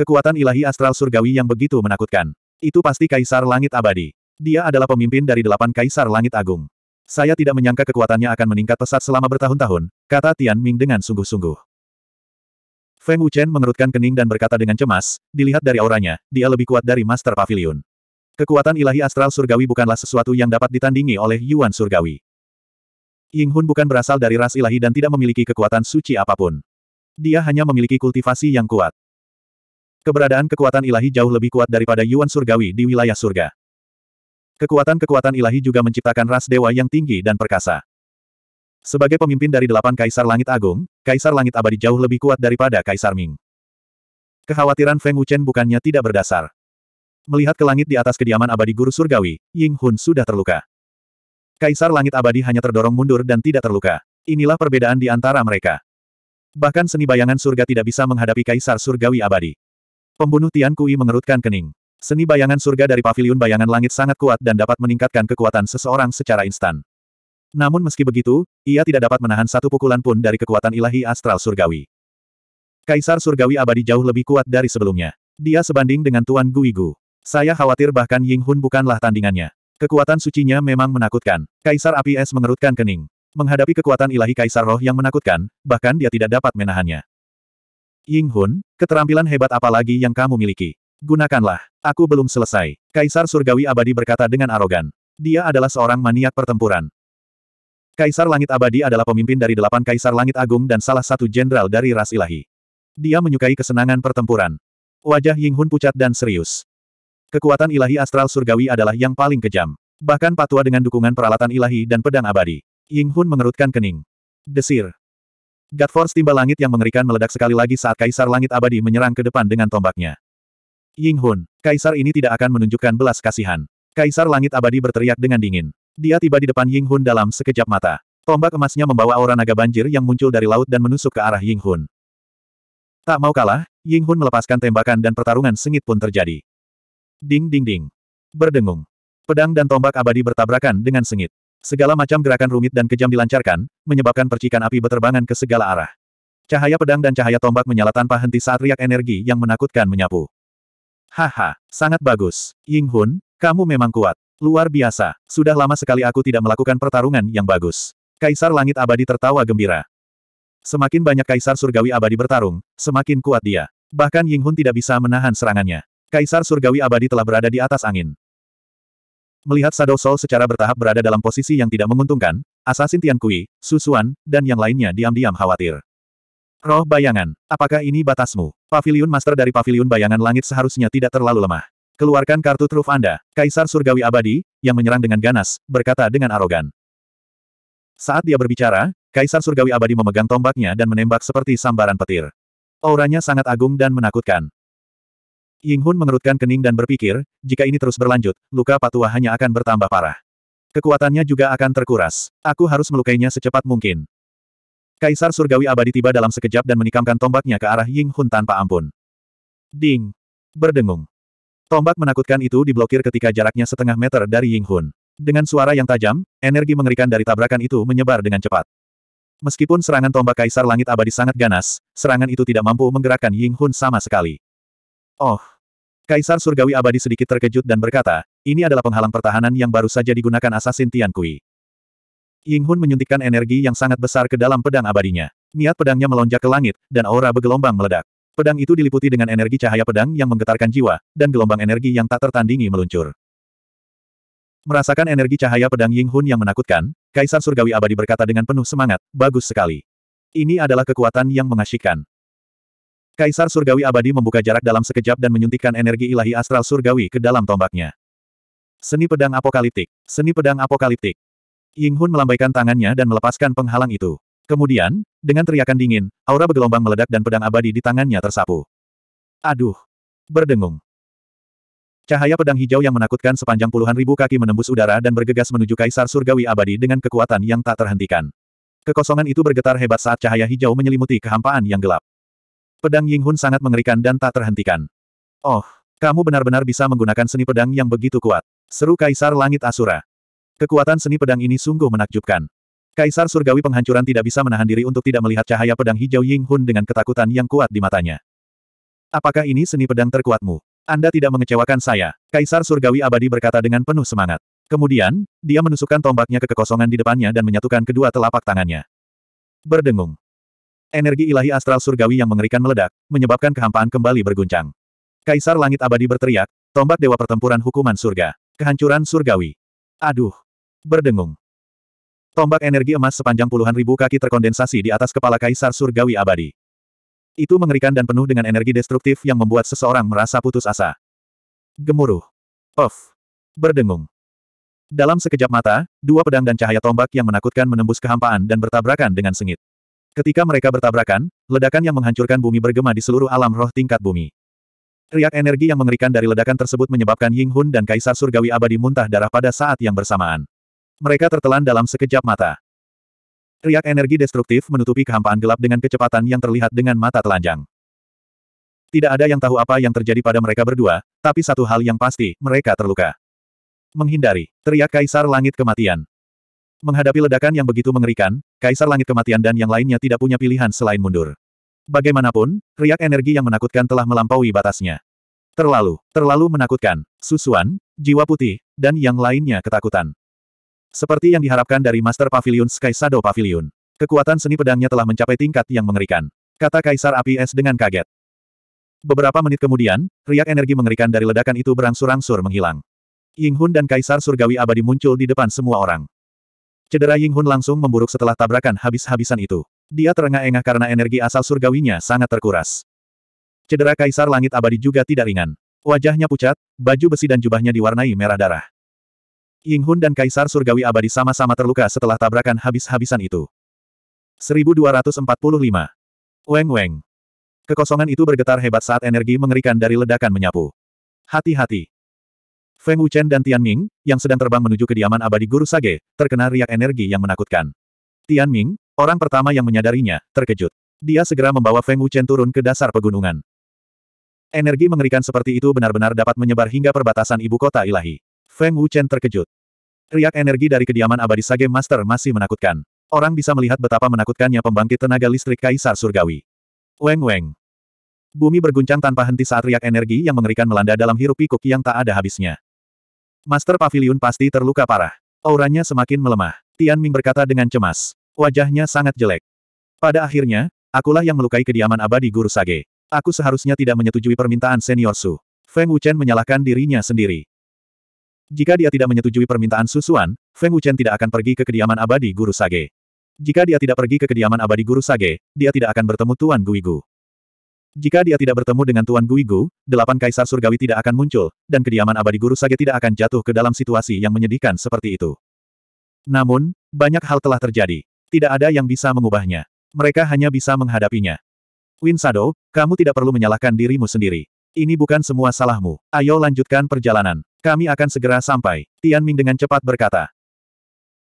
Kekuatan ilahi astral surgawi yang begitu menakutkan. Itu pasti kaisar langit abadi. Dia adalah pemimpin dari delapan kaisar langit agung. Saya tidak menyangka kekuatannya akan meningkat pesat selama bertahun-tahun, kata Tian Ming dengan sungguh-sungguh. Feng Wuchen mengerutkan kening dan berkata dengan cemas, dilihat dari auranya, dia lebih kuat dari Master Pavilion. Kekuatan ilahi astral surgawi bukanlah sesuatu yang dapat ditandingi oleh Yuan surgawi. Ying Hun bukan berasal dari ras ilahi dan tidak memiliki kekuatan suci apapun. Dia hanya memiliki kultivasi yang kuat. Keberadaan kekuatan ilahi jauh lebih kuat daripada Yuan surgawi di wilayah surga. Kekuatan-kekuatan ilahi juga menciptakan ras dewa yang tinggi dan perkasa. Sebagai pemimpin dari delapan kaisar langit agung, kaisar langit abadi jauh lebih kuat daripada kaisar Ming. Kekhawatiran Feng Wuchen bukannya tidak berdasar. Melihat ke langit di atas kediaman abadi guru surgawi, Ying Hun sudah terluka. Kaisar langit abadi hanya terdorong mundur dan tidak terluka. Inilah perbedaan di antara mereka. Bahkan seni bayangan surga tidak bisa menghadapi kaisar surgawi abadi. Pembunuh Tian Kui mengerutkan kening. Seni bayangan surga dari paviliun bayangan langit sangat kuat dan dapat meningkatkan kekuatan seseorang secara instan. Namun meski begitu, ia tidak dapat menahan satu pukulan pun dari kekuatan ilahi astral surgawi. Kaisar surgawi abadi jauh lebih kuat dari sebelumnya. Dia sebanding dengan Tuan Guigu. Saya khawatir bahkan Ying Hun bukanlah tandingannya. Kekuatan sucinya memang menakutkan. Kaisar api es mengerutkan kening. Menghadapi kekuatan ilahi kaisar roh yang menakutkan, bahkan dia tidak dapat menahannya. Ying Hun, keterampilan hebat apa lagi yang kamu miliki? Gunakanlah. Aku belum selesai. Kaisar surgawi abadi berkata dengan arogan. Dia adalah seorang maniak pertempuran. Kaisar Langit Abadi adalah pemimpin dari delapan Kaisar Langit Agung dan salah satu jenderal dari ras ilahi. Dia menyukai kesenangan pertempuran. Wajah Ying Hun pucat dan serius. Kekuatan ilahi astral surgawi adalah yang paling kejam. Bahkan patua dengan dukungan peralatan ilahi dan pedang abadi. Ying Hun mengerutkan kening. Desir. God Force timbal langit yang mengerikan meledak sekali lagi saat Kaisar Langit Abadi menyerang ke depan dengan tombaknya. Ying Hun, Kaisar ini tidak akan menunjukkan belas kasihan. Kaisar Langit Abadi berteriak dengan dingin. Dia tiba di depan Ying Hun dalam sekejap mata. Tombak emasnya membawa aura naga banjir yang muncul dari laut dan menusuk ke arah Ying Hun. Tak mau kalah, Ying Hun melepaskan tembakan dan pertarungan sengit pun terjadi. Ding ding ding. Berdengung. Pedang dan tombak abadi bertabrakan dengan sengit. Segala macam gerakan rumit dan kejam dilancarkan, menyebabkan percikan api berterbangan ke segala arah. Cahaya pedang dan cahaya tombak menyala tanpa henti saat riak energi yang menakutkan menyapu. Haha, sangat bagus. Ying Hun, kamu memang kuat. Luar biasa, sudah lama sekali aku tidak melakukan pertarungan yang bagus. Kaisar Langit Abadi tertawa gembira. Semakin banyak Kaisar Surgawi Abadi bertarung, semakin kuat dia. Bahkan Ying Hun tidak bisa menahan serangannya. Kaisar Surgawi Abadi telah berada di atas angin. Melihat Shadow Soul secara bertahap berada dalam posisi yang tidak menguntungkan, Assassin Tian Kui, Susuan, dan yang lainnya diam-diam khawatir. Roh bayangan, apakah ini batasmu? Pavilion Master dari Pavilion Bayangan Langit seharusnya tidak terlalu lemah. Keluarkan kartu truf Anda, Kaisar Surgawi Abadi, yang menyerang dengan ganas, berkata dengan arogan. Saat dia berbicara, Kaisar Surgawi Abadi memegang tombaknya dan menembak seperti sambaran petir. Auranya sangat agung dan menakutkan. Ying Hun mengerutkan kening dan berpikir, jika ini terus berlanjut, luka Patua hanya akan bertambah parah. Kekuatannya juga akan terkuras. Aku harus melukainya secepat mungkin. Kaisar Surgawi Abadi tiba dalam sekejap dan menikamkan tombaknya ke arah Ying Hun tanpa ampun. Ding! Berdengung. Tombak menakutkan itu diblokir ketika jaraknya setengah meter dari Ying Hun. Dengan suara yang tajam, energi mengerikan dari tabrakan itu menyebar dengan cepat. Meskipun serangan tombak Kaisar Langit Abadi sangat ganas, serangan itu tidak mampu menggerakkan Ying Hun sama sekali. Oh! Kaisar Surgawi Abadi sedikit terkejut dan berkata, ini adalah penghalang pertahanan yang baru saja digunakan asasin Tian Kui. Ying Hun menyuntikkan energi yang sangat besar ke dalam pedang abadinya. Niat pedangnya melonjak ke langit, dan aura bergelombang meledak. Pedang itu diliputi dengan energi cahaya pedang yang menggetarkan jiwa, dan gelombang energi yang tak tertandingi meluncur. Merasakan energi cahaya pedang Ying Hun yang menakutkan, Kaisar Surgawi Abadi berkata dengan penuh semangat, bagus sekali. Ini adalah kekuatan yang mengasyikkan. Kaisar Surgawi Abadi membuka jarak dalam sekejap dan menyuntikkan energi ilahi astral surgawi ke dalam tombaknya. Seni pedang apokaliptik, seni pedang apokaliptik. Ying Hun melambaikan tangannya dan melepaskan penghalang itu. Kemudian, dengan teriakan dingin, aura bergelombang meledak dan pedang abadi di tangannya tersapu. Aduh! Berdengung. Cahaya pedang hijau yang menakutkan sepanjang puluhan ribu kaki menembus udara dan bergegas menuju Kaisar Surgawi Abadi dengan kekuatan yang tak terhentikan. Kekosongan itu bergetar hebat saat cahaya hijau menyelimuti kehampaan yang gelap. Pedang Ying Hun sangat mengerikan dan tak terhentikan. Oh, kamu benar-benar bisa menggunakan seni pedang yang begitu kuat. Seru Kaisar Langit Asura. Kekuatan seni pedang ini sungguh menakjubkan. Kaisar Surgawi Penghancuran tidak bisa menahan diri untuk tidak melihat cahaya pedang hijau Ying Hun dengan ketakutan yang kuat di matanya. Apakah ini seni pedang terkuatmu? Anda tidak mengecewakan saya. Kaisar Surgawi Abadi berkata dengan penuh semangat. Kemudian, dia menusukkan tombaknya ke kekosongan di depannya dan menyatukan kedua telapak tangannya. Berdengung. Energi ilahi astral surgawi yang mengerikan meledak, menyebabkan kehampaan kembali berguncang. Kaisar Langit Abadi berteriak, tombak Dewa Pertempuran Hukuman Surga. Kehancuran Surgawi. Aduh. Berdengung. Tombak energi emas sepanjang puluhan ribu kaki terkondensasi di atas kepala Kaisar Surgawi Abadi. Itu mengerikan dan penuh dengan energi destruktif yang membuat seseorang merasa putus asa. Gemuruh. Puff. Berdengung. Dalam sekejap mata, dua pedang dan cahaya tombak yang menakutkan menembus kehampaan dan bertabrakan dengan sengit. Ketika mereka bertabrakan, ledakan yang menghancurkan bumi bergema di seluruh alam roh tingkat bumi. Riak energi yang mengerikan dari ledakan tersebut menyebabkan Ying Hun dan Kaisar Surgawi Abadi muntah darah pada saat yang bersamaan. Mereka tertelan dalam sekejap mata. Riak energi destruktif menutupi kehampaan gelap dengan kecepatan yang terlihat dengan mata telanjang. Tidak ada yang tahu apa yang terjadi pada mereka berdua, tapi satu hal yang pasti, mereka terluka. Menghindari, teriak Kaisar Langit Kematian. Menghadapi ledakan yang begitu mengerikan, Kaisar Langit Kematian dan yang lainnya tidak punya pilihan selain mundur. Bagaimanapun, riak energi yang menakutkan telah melampaui batasnya. Terlalu, terlalu menakutkan, Susuan, Jiwa Putih, dan yang lainnya ketakutan. Seperti yang diharapkan dari Master Pavilion Sky Shadow Pavilion. Kekuatan seni pedangnya telah mencapai tingkat yang mengerikan. Kata Kaisar Api Es dengan kaget. Beberapa menit kemudian, riak energi mengerikan dari ledakan itu berangsur-angsur menghilang. Ying Hun dan Kaisar Surgawi Abadi muncul di depan semua orang. Cedera Ying Hun langsung memburuk setelah tabrakan habis-habisan itu. Dia terengah-engah karena energi asal surgawinya sangat terkuras. Cedera Kaisar Langit Abadi juga tidak ringan. Wajahnya pucat, baju besi dan jubahnya diwarnai merah darah. Ying Hun dan Kaisar Surgawi Abadi sama-sama terluka setelah tabrakan habis-habisan itu. 1245. Weng-weng. Kekosongan itu bergetar hebat saat energi mengerikan dari ledakan menyapu. Hati-hati. Feng Wuchen dan Tian Ming, yang sedang terbang menuju kediaman abadi Guru Sage, terkena riak energi yang menakutkan. Tian Ming, orang pertama yang menyadarinya, terkejut. Dia segera membawa Feng Wuchen turun ke dasar pegunungan. Energi mengerikan seperti itu benar-benar dapat menyebar hingga perbatasan ibu kota ilahi. Feng Wuchen terkejut. Riak energi dari kediaman abadi Sage Master masih menakutkan. Orang bisa melihat betapa menakutkannya pembangkit tenaga listrik Kaisar Surgawi. Weng Weng. Bumi berguncang tanpa henti saat riak energi yang mengerikan melanda dalam hirup pikuk yang tak ada habisnya. Master Pavilion pasti terluka parah. Auranya semakin melemah. Tian Ming berkata dengan cemas. Wajahnya sangat jelek. Pada akhirnya, akulah yang melukai kediaman abadi Guru Sage. Aku seharusnya tidak menyetujui permintaan senior Su. Feng Wuchen menyalahkan dirinya sendiri. Jika dia tidak menyetujui permintaan Susuan, Feng Wuchen tidak akan pergi ke kediaman abadi Guru Sage. Jika dia tidak pergi ke kediaman abadi Guru Sage, dia tidak akan bertemu Tuan Guigu. Jika dia tidak bertemu dengan Tuan Guigu, delapan kaisar surgawi tidak akan muncul, dan kediaman abadi Guru Sage tidak akan jatuh ke dalam situasi yang menyedihkan seperti itu. Namun, banyak hal telah terjadi. Tidak ada yang bisa mengubahnya. Mereka hanya bisa menghadapinya. Win Sado, kamu tidak perlu menyalahkan dirimu sendiri. Ini bukan semua salahmu. Ayo lanjutkan perjalanan. Kami akan segera sampai, Tian Ming dengan cepat berkata.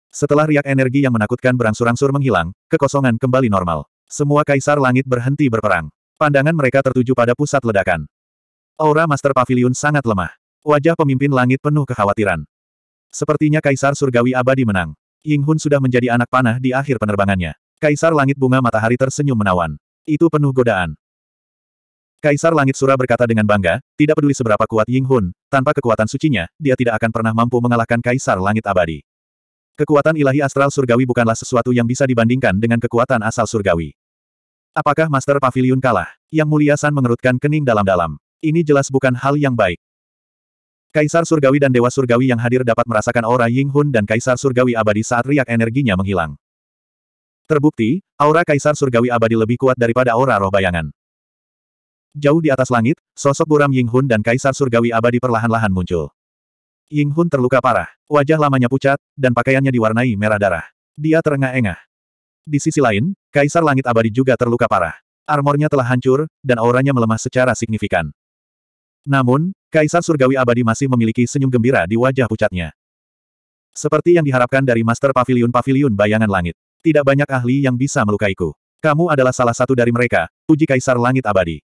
Setelah riak energi yang menakutkan berangsur-angsur menghilang, kekosongan kembali normal. Semua kaisar langit berhenti berperang. Pandangan mereka tertuju pada pusat ledakan. Aura Master Pavilion sangat lemah. Wajah pemimpin langit penuh kekhawatiran. Sepertinya kaisar surgawi abadi menang. Ying Hun sudah menjadi anak panah di akhir penerbangannya. Kaisar langit bunga matahari tersenyum menawan. Itu penuh godaan. Kaisar Langit Sura berkata dengan bangga, tidak peduli seberapa kuat Ying Hun, tanpa kekuatan sucinya, dia tidak akan pernah mampu mengalahkan Kaisar Langit Abadi. Kekuatan ilahi astral surgawi bukanlah sesuatu yang bisa dibandingkan dengan kekuatan asal surgawi. Apakah Master Pavilion kalah? Yang Mulia San mengerutkan kening dalam-dalam. Ini jelas bukan hal yang baik. Kaisar Surgawi dan Dewa Surgawi yang hadir dapat merasakan aura Ying Hun dan Kaisar Surgawi abadi saat riak energinya menghilang. Terbukti, aura Kaisar Surgawi abadi lebih kuat daripada aura roh bayangan. Jauh di atas langit, sosok buram Ying Hun dan Kaisar Surgawi Abadi perlahan-lahan muncul. Ying Hun terluka parah, wajah lamanya pucat, dan pakaiannya diwarnai merah darah. Dia terengah-engah. Di sisi lain, Kaisar Langit Abadi juga terluka parah. Armornya telah hancur, dan auranya melemah secara signifikan. Namun, Kaisar Surgawi Abadi masih memiliki senyum gembira di wajah pucatnya. Seperti yang diharapkan dari Master Pavilion-Pavilion Bayangan Langit. Tidak banyak ahli yang bisa melukaiku. Kamu adalah salah satu dari mereka, uji Kaisar Langit Abadi.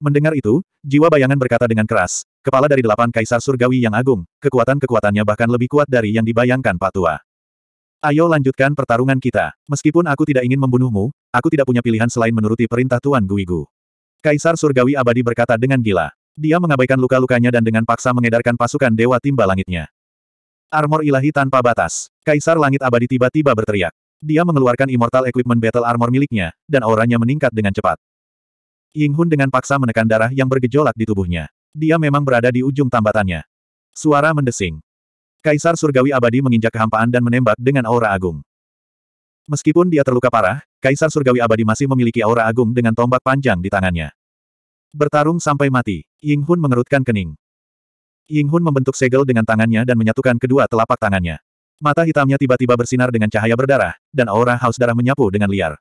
Mendengar itu, jiwa bayangan berkata dengan keras, kepala dari delapan kaisar surgawi yang agung, kekuatan-kekuatannya bahkan lebih kuat dari yang dibayangkan Patua. Ayo lanjutkan pertarungan kita. Meskipun aku tidak ingin membunuhmu, aku tidak punya pilihan selain menuruti perintah Tuan Guigu. Kaisar Surgawi Abadi berkata dengan gila. Dia mengabaikan luka-lukanya dan dengan paksa mengedarkan pasukan Dewa Timba Langitnya. Armor ilahi tanpa batas. Kaisar Langit Abadi tiba-tiba berteriak. Dia mengeluarkan Immortal Equipment Battle Armor miliknya, dan auranya meningkat dengan cepat. Ying Hun dengan paksa menekan darah yang bergejolak di tubuhnya. Dia memang berada di ujung tambatannya. Suara mendesing. Kaisar Surgawi Abadi menginjak kehampaan dan menembak dengan aura agung. Meskipun dia terluka parah, Kaisar Surgawi Abadi masih memiliki aura agung dengan tombak panjang di tangannya. Bertarung sampai mati, Ying Hun mengerutkan kening. Ying Hun membentuk segel dengan tangannya dan menyatukan kedua telapak tangannya. Mata hitamnya tiba-tiba bersinar dengan cahaya berdarah, dan aura haus darah menyapu dengan liar.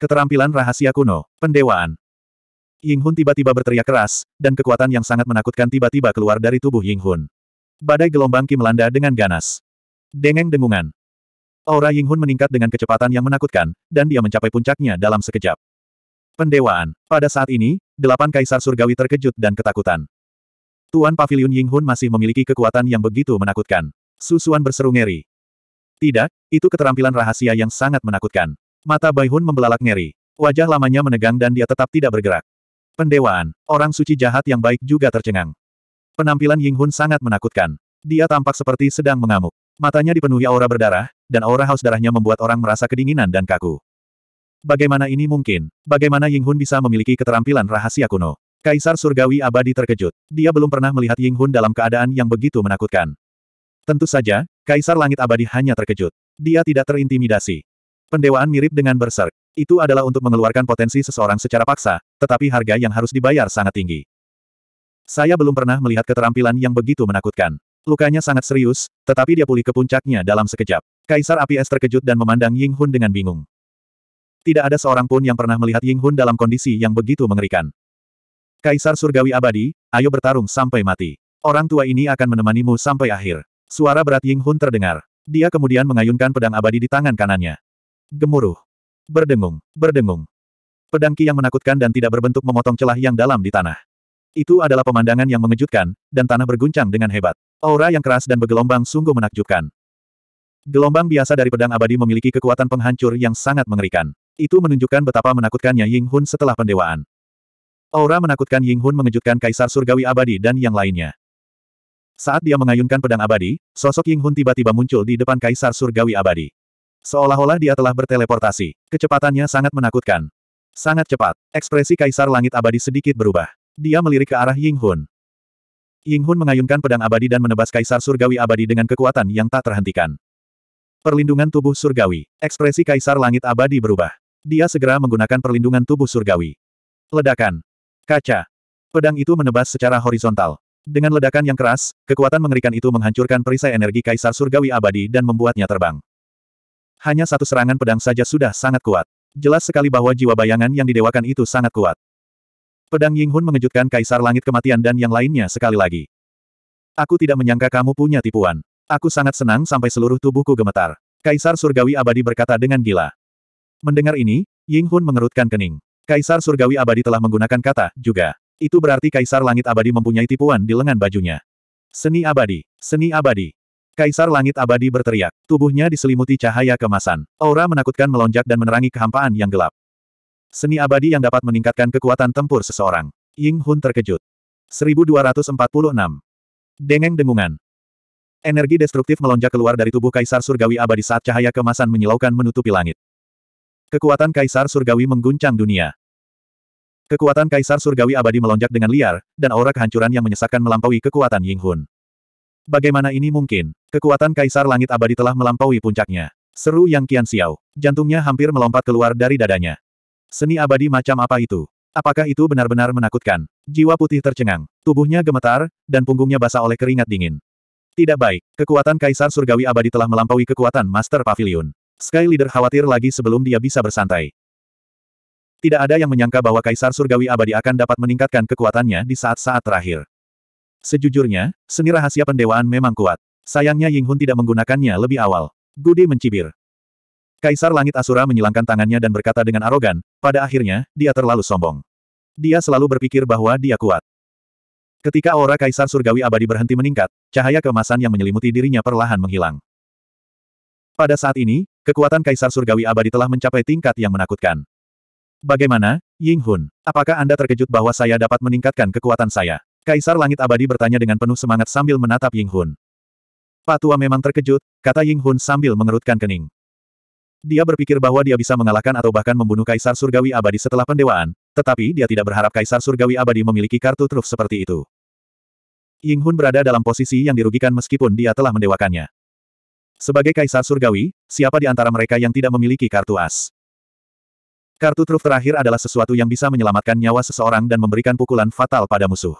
Keterampilan rahasia kuno, pendewaan. Ying Hun tiba-tiba berteriak keras, dan kekuatan yang sangat menakutkan tiba-tiba keluar dari tubuh Ying Hun. Badai gelombang Ki melanda dengan ganas. Dengeng dengungan. Aura Ying Hun meningkat dengan kecepatan yang menakutkan, dan dia mencapai puncaknya dalam sekejap. Pendewaan. Pada saat ini, delapan kaisar surgawi terkejut dan ketakutan. Tuan Pavilion Ying Hun masih memiliki kekuatan yang begitu menakutkan. Susuan berseru ngeri. Tidak, itu keterampilan rahasia yang sangat menakutkan. Mata Bai Hun membelalak ngeri. Wajah lamanya menegang dan dia tetap tidak bergerak. Pendewaan, orang suci jahat yang baik juga tercengang. Penampilan Ying Hun sangat menakutkan. Dia tampak seperti sedang mengamuk. Matanya dipenuhi aura berdarah, dan aura haus darahnya membuat orang merasa kedinginan dan kaku. Bagaimana ini mungkin? Bagaimana Ying Hun bisa memiliki keterampilan rahasia kuno? Kaisar Surgawi Abadi terkejut. Dia belum pernah melihat Ying Hun dalam keadaan yang begitu menakutkan. Tentu saja, Kaisar Langit Abadi hanya terkejut. Dia tidak terintimidasi. Pendewaan mirip dengan berserk. Itu adalah untuk mengeluarkan potensi seseorang secara paksa, tetapi harga yang harus dibayar sangat tinggi. Saya belum pernah melihat keterampilan yang begitu menakutkan. Lukanya sangat serius, tetapi dia pulih ke puncaknya dalam sekejap. Kaisar Api Es terkejut dan memandang Ying Hun dengan bingung. Tidak ada seorang pun yang pernah melihat Ying Hun dalam kondisi yang begitu mengerikan. Kaisar Surgawi Abadi, ayo bertarung sampai mati. Orang tua ini akan menemanimu sampai akhir. Suara berat Ying Hun terdengar. Dia kemudian mengayunkan pedang abadi di tangan kanannya. Gemuruh. Berdengung, berdengung. Pedang yang menakutkan dan tidak berbentuk memotong celah yang dalam di tanah. Itu adalah pemandangan yang mengejutkan, dan tanah berguncang dengan hebat. Aura yang keras dan bergelombang sungguh menakjubkan. Gelombang biasa dari pedang abadi memiliki kekuatan penghancur yang sangat mengerikan. Itu menunjukkan betapa menakutkannya Ying Hun setelah pendewaan. Aura menakutkan Ying Hun mengejutkan Kaisar Surgawi Abadi dan yang lainnya. Saat dia mengayunkan pedang abadi, sosok Ying Hun tiba-tiba muncul di depan Kaisar Surgawi Abadi. Seolah-olah dia telah berteleportasi. Kecepatannya sangat menakutkan. Sangat cepat. Ekspresi Kaisar Langit Abadi sedikit berubah. Dia melirik ke arah Ying Hun. Ying Hun mengayunkan pedang abadi dan menebas Kaisar Surgawi Abadi dengan kekuatan yang tak terhentikan. Perlindungan tubuh surgawi. Ekspresi Kaisar Langit Abadi berubah. Dia segera menggunakan perlindungan tubuh surgawi. Ledakan. Kaca. Pedang itu menebas secara horizontal. Dengan ledakan yang keras, kekuatan mengerikan itu menghancurkan perisai energi Kaisar Surgawi Abadi dan membuatnya terbang. Hanya satu serangan pedang saja sudah sangat kuat. Jelas sekali bahwa jiwa bayangan yang didewakan itu sangat kuat. Pedang Ying Hun mengejutkan Kaisar Langit Kematian dan yang lainnya sekali lagi. Aku tidak menyangka kamu punya tipuan. Aku sangat senang sampai seluruh tubuhku gemetar. Kaisar Surgawi Abadi berkata dengan gila. Mendengar ini, Ying Hun mengerutkan kening. Kaisar Surgawi Abadi telah menggunakan kata, juga. Itu berarti Kaisar Langit Abadi mempunyai tipuan di lengan bajunya. Seni abadi, seni abadi. Kaisar Langit Abadi berteriak. Tubuhnya diselimuti cahaya kemasan. Aura menakutkan melonjak dan menerangi kehampaan yang gelap. Seni abadi yang dapat meningkatkan kekuatan tempur seseorang. Ying Hun terkejut. 1246. Dengeng dengungan. Energi destruktif melonjak keluar dari tubuh Kaisar Surgawi abadi saat cahaya kemasan menyilaukan menutupi langit. Kekuatan Kaisar Surgawi mengguncang dunia. Kekuatan Kaisar Surgawi abadi melonjak dengan liar, dan aura kehancuran yang menyesakkan melampaui kekuatan Ying Hun. Bagaimana ini mungkin? Kekuatan Kaisar Langit Abadi telah melampaui puncaknya. Seru Yang kian Xiao. Jantungnya hampir melompat keluar dari dadanya. Seni abadi macam apa itu? Apakah itu benar-benar menakutkan? Jiwa putih tercengang. Tubuhnya gemetar, dan punggungnya basah oleh keringat dingin. Tidak baik, kekuatan Kaisar Surgawi Abadi telah melampaui kekuatan Master Pavilion. Sky Leader khawatir lagi sebelum dia bisa bersantai. Tidak ada yang menyangka bahwa Kaisar Surgawi Abadi akan dapat meningkatkan kekuatannya di saat-saat terakhir. Sejujurnya, seni rahasia pendewaan memang kuat. Sayangnya Ying Hun tidak menggunakannya lebih awal. Gudi mencibir. Kaisar Langit Asura menyilangkan tangannya dan berkata dengan arogan, pada akhirnya, dia terlalu sombong. Dia selalu berpikir bahwa dia kuat. Ketika aura Kaisar Surgawi Abadi berhenti meningkat, cahaya kemasan yang menyelimuti dirinya perlahan menghilang. Pada saat ini, kekuatan Kaisar Surgawi Abadi telah mencapai tingkat yang menakutkan. Bagaimana, Ying Hun? Apakah Anda terkejut bahwa saya dapat meningkatkan kekuatan saya? Kaisar Langit Abadi bertanya dengan penuh semangat sambil menatap Ying Hun. tua memang terkejut, kata Ying Hun sambil mengerutkan kening. Dia berpikir bahwa dia bisa mengalahkan atau bahkan membunuh Kaisar Surgawi Abadi setelah pendewaan, tetapi dia tidak berharap Kaisar Surgawi Abadi memiliki kartu truf seperti itu. Ying Hun berada dalam posisi yang dirugikan meskipun dia telah mendewakannya. Sebagai Kaisar Surgawi, siapa di antara mereka yang tidak memiliki kartu as? Kartu truf terakhir adalah sesuatu yang bisa menyelamatkan nyawa seseorang dan memberikan pukulan fatal pada musuh.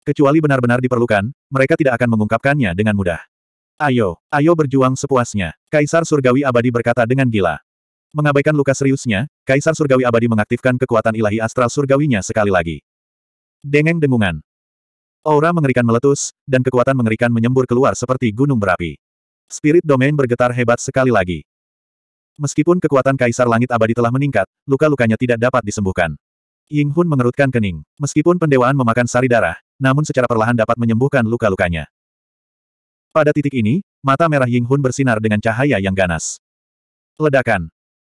Kecuali benar-benar diperlukan, mereka tidak akan mengungkapkannya dengan mudah. Ayo, ayo berjuang sepuasnya. Kaisar Surgawi Abadi berkata dengan gila. Mengabaikan luka seriusnya, Kaisar Surgawi Abadi mengaktifkan kekuatan ilahi astral surgawinya sekali lagi. Dengeng dengungan. Aura mengerikan meletus, dan kekuatan mengerikan menyembur keluar seperti gunung berapi. Spirit domain bergetar hebat sekali lagi. Meskipun kekuatan Kaisar Langit Abadi telah meningkat, luka-lukanya tidak dapat disembuhkan. Ying Hun mengerutkan kening. Meskipun pendewaan memakan sari darah, namun secara perlahan dapat menyembuhkan luka-lukanya. Pada titik ini, mata merah Ying Hun bersinar dengan cahaya yang ganas. Ledakan.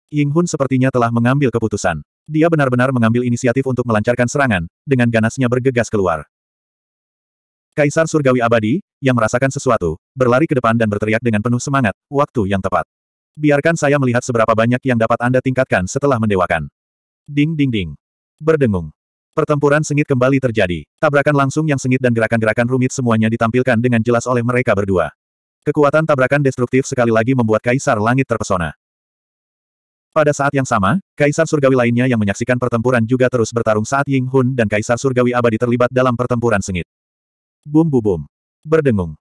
Ying Hun sepertinya telah mengambil keputusan. Dia benar-benar mengambil inisiatif untuk melancarkan serangan, dengan ganasnya bergegas keluar. Kaisar Surgawi Abadi, yang merasakan sesuatu, berlari ke depan dan berteriak dengan penuh semangat, waktu yang tepat. Biarkan saya melihat seberapa banyak yang dapat Anda tingkatkan setelah mendewakan. Ding ding ding. Berdengung. Pertempuran sengit kembali terjadi. Tabrakan langsung yang sengit dan gerakan-gerakan rumit semuanya ditampilkan dengan jelas oleh mereka berdua. Kekuatan tabrakan destruktif sekali lagi membuat Kaisar Langit terpesona. Pada saat yang sama, Kaisar Surgawi lainnya yang menyaksikan pertempuran juga terus bertarung saat Ying Hun dan Kaisar Surgawi abadi terlibat dalam pertempuran sengit. Bum bum bum. Berdengung.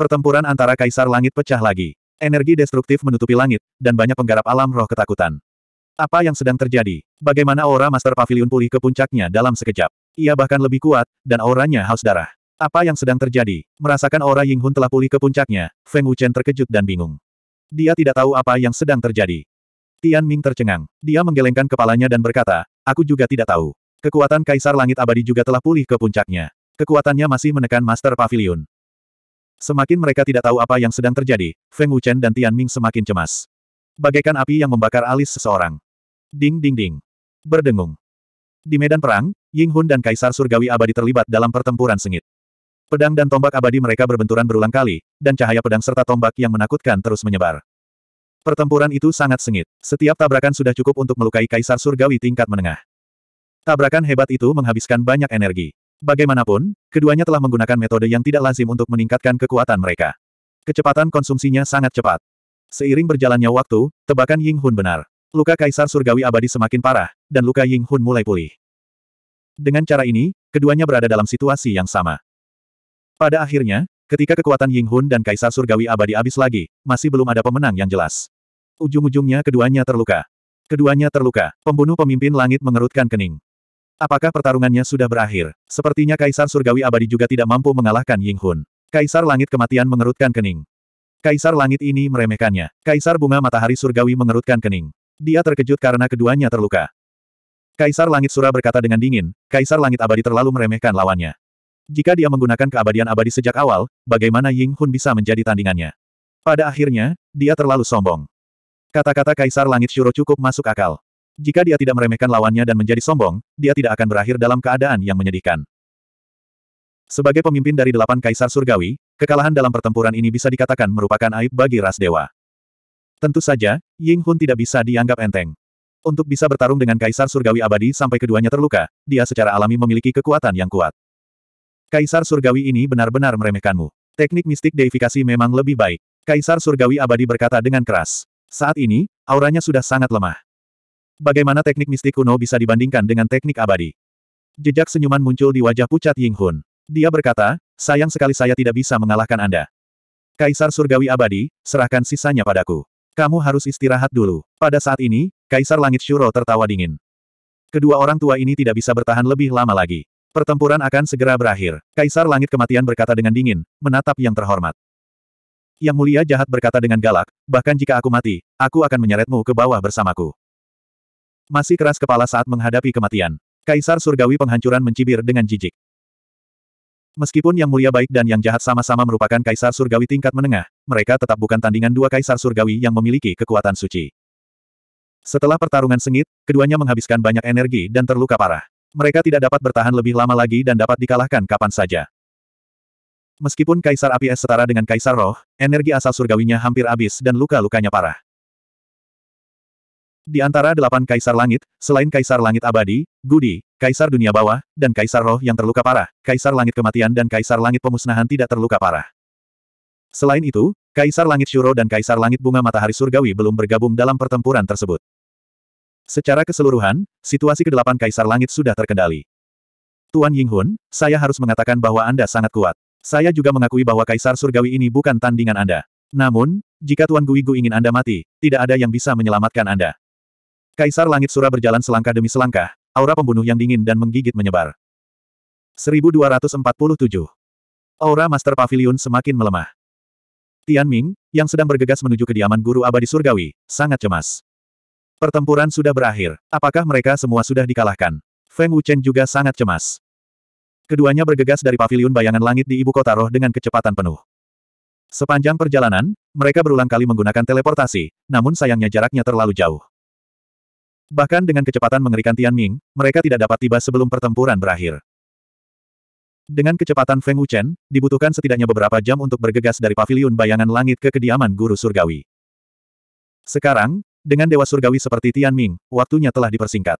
Pertempuran antara Kaisar Langit pecah lagi. Energi destruktif menutupi langit, dan banyak penggarap alam roh ketakutan. Apa yang sedang terjadi? Bagaimana aura Master Pavilion pulih ke puncaknya dalam sekejap? Ia bahkan lebih kuat, dan auranya haus darah. Apa yang sedang terjadi? Merasakan aura Ying Hun telah pulih ke puncaknya, Feng Wuchen terkejut dan bingung. Dia tidak tahu apa yang sedang terjadi. Tian Ming tercengang. Dia menggelengkan kepalanya dan berkata, aku juga tidak tahu. Kekuatan Kaisar Langit Abadi juga telah pulih ke puncaknya. Kekuatannya masih menekan Master Pavilion. Semakin mereka tidak tahu apa yang sedang terjadi, Feng Wuchen dan Tian Ming semakin cemas. Bagaikan api yang membakar alis seseorang. Ding ding ding. Berdengung. Di medan perang, Ying Hun dan Kaisar Surgawi Abadi terlibat dalam pertempuran sengit. Pedang dan tombak abadi mereka berbenturan berulang kali, dan cahaya pedang serta tombak yang menakutkan terus menyebar. Pertempuran itu sangat sengit. Setiap tabrakan sudah cukup untuk melukai Kaisar Surgawi tingkat menengah. Tabrakan hebat itu menghabiskan banyak energi. Bagaimanapun, keduanya telah menggunakan metode yang tidak lazim untuk meningkatkan kekuatan mereka. Kecepatan konsumsinya sangat cepat. Seiring berjalannya waktu, tebakan Ying Hun benar. Luka Kaisar Surgawi abadi semakin parah, dan luka Ying Hun mulai pulih. Dengan cara ini, keduanya berada dalam situasi yang sama. Pada akhirnya, ketika kekuatan Ying Hun dan Kaisar Surgawi abadi habis lagi, masih belum ada pemenang yang jelas. Ujung-ujungnya keduanya terluka. Keduanya terluka, pembunuh pemimpin langit mengerutkan kening. Apakah pertarungannya sudah berakhir? Sepertinya Kaisar Surgawi abadi juga tidak mampu mengalahkan Ying Hun. Kaisar langit kematian mengerutkan kening. Kaisar langit ini meremehkannya. Kaisar bunga matahari surgawi mengerutkan kening. Dia terkejut karena keduanya terluka. Kaisar langit sura berkata dengan dingin, Kaisar langit abadi terlalu meremehkan lawannya. Jika dia menggunakan keabadian abadi sejak awal, bagaimana Ying Hun bisa menjadi tandingannya? Pada akhirnya, dia terlalu sombong. Kata-kata Kaisar Langit Shuro cukup masuk akal. Jika dia tidak meremehkan lawannya dan menjadi sombong, dia tidak akan berakhir dalam keadaan yang menyedihkan. Sebagai pemimpin dari delapan kaisar surgawi, Kekalahan dalam pertempuran ini bisa dikatakan merupakan aib bagi ras dewa. Tentu saja, Ying Hun tidak bisa dianggap enteng. Untuk bisa bertarung dengan Kaisar Surgawi abadi sampai keduanya terluka, dia secara alami memiliki kekuatan yang kuat. Kaisar Surgawi ini benar-benar meremehkanmu. Teknik mistik deifikasi memang lebih baik. Kaisar Surgawi abadi berkata dengan keras. Saat ini, auranya sudah sangat lemah. Bagaimana teknik mistik kuno bisa dibandingkan dengan teknik abadi? Jejak senyuman muncul di wajah pucat Ying Hun. Dia berkata, Sayang sekali saya tidak bisa mengalahkan Anda. Kaisar Surgawi Abadi, serahkan sisanya padaku. Kamu harus istirahat dulu. Pada saat ini, Kaisar Langit Shuro tertawa dingin. Kedua orang tua ini tidak bisa bertahan lebih lama lagi. Pertempuran akan segera berakhir. Kaisar Langit Kematian berkata dengan dingin, menatap yang terhormat. Yang Mulia Jahat berkata dengan galak, bahkan jika aku mati, aku akan menyeretmu ke bawah bersamaku. Masih keras kepala saat menghadapi kematian. Kaisar Surgawi Penghancuran mencibir dengan jijik. Meskipun Yang Mulia Baik dan Yang Jahat sama-sama merupakan kaisar surgawi tingkat menengah, mereka tetap bukan tandingan dua kaisar surgawi yang memiliki kekuatan suci. Setelah pertarungan sengit, keduanya menghabiskan banyak energi dan terluka parah. Mereka tidak dapat bertahan lebih lama lagi dan dapat dikalahkan kapan saja. Meskipun Kaisar Api Es setara dengan Kaisar Roh, energi asal surgawinya hampir habis dan luka-lukanya parah. Di antara delapan kaisar langit, selain kaisar langit abadi, Gudi, kaisar dunia bawah, dan kaisar roh yang terluka parah, kaisar langit kematian dan kaisar langit pemusnahan tidak terluka parah. Selain itu, kaisar langit syuro dan kaisar langit bunga matahari surgawi belum bergabung dalam pertempuran tersebut. Secara keseluruhan, situasi kedelapan kaisar langit sudah terkendali. Tuan Yinghun, saya harus mengatakan bahwa Anda sangat kuat. Saya juga mengakui bahwa kaisar surgawi ini bukan tandingan Anda. Namun, jika Tuan Guigu ingin Anda mati, tidak ada yang bisa menyelamatkan Anda. Kaisar Langit Sura berjalan selangkah demi selangkah, aura pembunuh yang dingin dan menggigit menyebar. 1247. Aura Master Pavilion semakin melemah. Tian Ming, yang sedang bergegas menuju kediaman guru abadi surgawi, sangat cemas. Pertempuran sudah berakhir. Apakah mereka semua sudah dikalahkan? Feng Wuchen juga sangat cemas. Keduanya bergegas dari pavilion bayangan langit di ibu kota roh dengan kecepatan penuh. Sepanjang perjalanan, mereka berulang kali menggunakan teleportasi, namun sayangnya jaraknya terlalu jauh. Bahkan dengan kecepatan mengerikan Tian Ming, mereka tidak dapat tiba sebelum pertempuran berakhir. Dengan kecepatan Feng Wuchen, dibutuhkan setidaknya beberapa jam untuk bergegas dari paviliun bayangan langit ke kediaman guru surgawi. Sekarang, dengan dewa surgawi seperti Tian Ming, waktunya telah dipersingkat.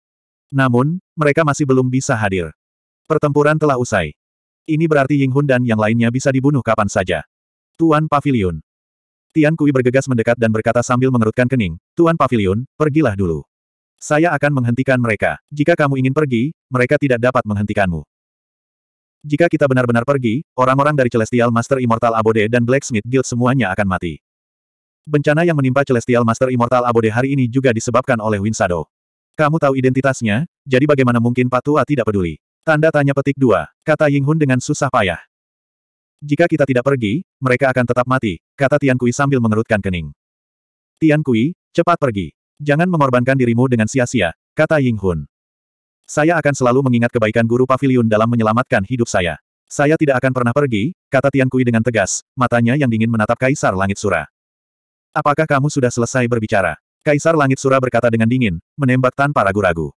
Namun, mereka masih belum bisa hadir. Pertempuran telah usai. Ini berarti Ying Hun dan yang lainnya bisa dibunuh kapan saja. Tuan Paviliun. Tian Kui bergegas mendekat dan berkata sambil mengerutkan kening, Tuan Paviliun, pergilah dulu. Saya akan menghentikan mereka. Jika kamu ingin pergi, mereka tidak dapat menghentikanmu. Jika kita benar-benar pergi, orang-orang dari Celestial Master Immortal Abode dan Blacksmith Guild semuanya akan mati. Bencana yang menimpa Celestial Master Immortal Abode hari ini juga disebabkan oleh Winsado. Kamu tahu identitasnya, jadi bagaimana mungkin Patua tidak peduli? Tanda tanya petik dua, kata Yinghun dengan susah payah. Jika kita tidak pergi, mereka akan tetap mati, kata Tian Kui sambil mengerutkan kening. Tian Kui, cepat pergi. Jangan mengorbankan dirimu dengan sia-sia, kata Ying Hun. Saya akan selalu mengingat kebaikan guru pavilion dalam menyelamatkan hidup saya. Saya tidak akan pernah pergi, kata Tian Kui dengan tegas, matanya yang dingin menatap Kaisar Langit Sura. Apakah kamu sudah selesai berbicara? Kaisar Langit Sura berkata dengan dingin, menembak tanpa ragu-ragu.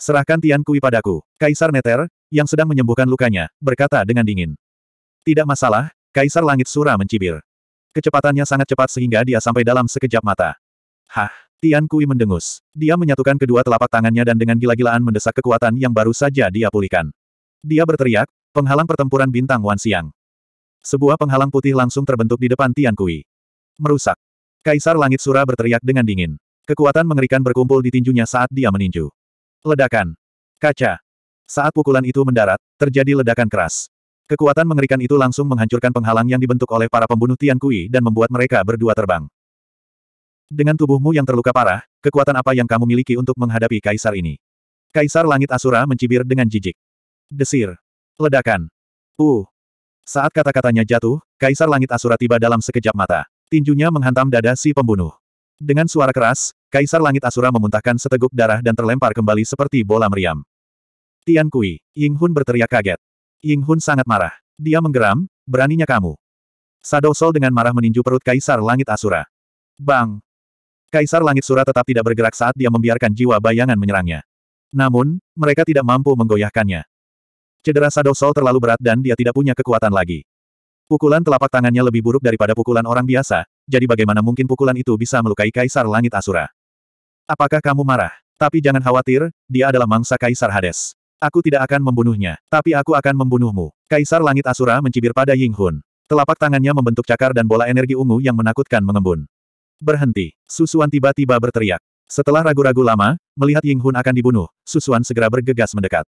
Serahkan Tian Kui padaku. Kaisar Neter, yang sedang menyembuhkan lukanya, berkata dengan dingin. Tidak masalah, Kaisar Langit Sura mencibir. Kecepatannya sangat cepat sehingga dia sampai dalam sekejap mata. Hah! Tian Kui mendengus. Dia menyatukan kedua telapak tangannya dan dengan gila-gilaan mendesak kekuatan yang baru saja dia pulihkan. Dia berteriak, penghalang pertempuran bintang Wan Siang. Sebuah penghalang putih langsung terbentuk di depan Tian Kui. Merusak. Kaisar Langit Sura berteriak dengan dingin. Kekuatan mengerikan berkumpul di tinjunya saat dia meninju. Ledakan. Kaca. Saat pukulan itu mendarat, terjadi ledakan keras. Kekuatan mengerikan itu langsung menghancurkan penghalang yang dibentuk oleh para pembunuh Tian Kui dan membuat mereka berdua terbang. Dengan tubuhmu yang terluka parah, kekuatan apa yang kamu miliki untuk menghadapi kaisar ini? Kaisar Langit Asura mencibir dengan jijik. Desir. Ledakan. Uh. Saat kata-katanya jatuh, Kaisar Langit Asura tiba dalam sekejap mata. Tinjunya menghantam dada si pembunuh. Dengan suara keras, Kaisar Langit Asura memuntahkan seteguk darah dan terlempar kembali seperti bola meriam. Tian Kui, Ying Hun berteriak kaget. Ying Hun sangat marah. Dia menggeram, beraninya kamu. Sadou dengan marah meninju perut Kaisar Langit Asura. Bang! Kaisar Langit Sura tetap tidak bergerak saat dia membiarkan jiwa bayangan menyerangnya. Namun, mereka tidak mampu menggoyahkannya. Cedera Shadow Soul terlalu berat dan dia tidak punya kekuatan lagi. Pukulan telapak tangannya lebih buruk daripada pukulan orang biasa, jadi bagaimana mungkin pukulan itu bisa melukai Kaisar Langit Asura? Apakah kamu marah? Tapi jangan khawatir, dia adalah mangsa Kaisar Hades. Aku tidak akan membunuhnya, tapi aku akan membunuhmu. Kaisar Langit Asura mencibir pada Ying Hun. Telapak tangannya membentuk cakar dan bola energi ungu yang menakutkan mengembun. Berhenti. Susuan tiba-tiba berteriak. Setelah ragu-ragu lama, melihat Ying Hun akan dibunuh, Susuan segera bergegas mendekat.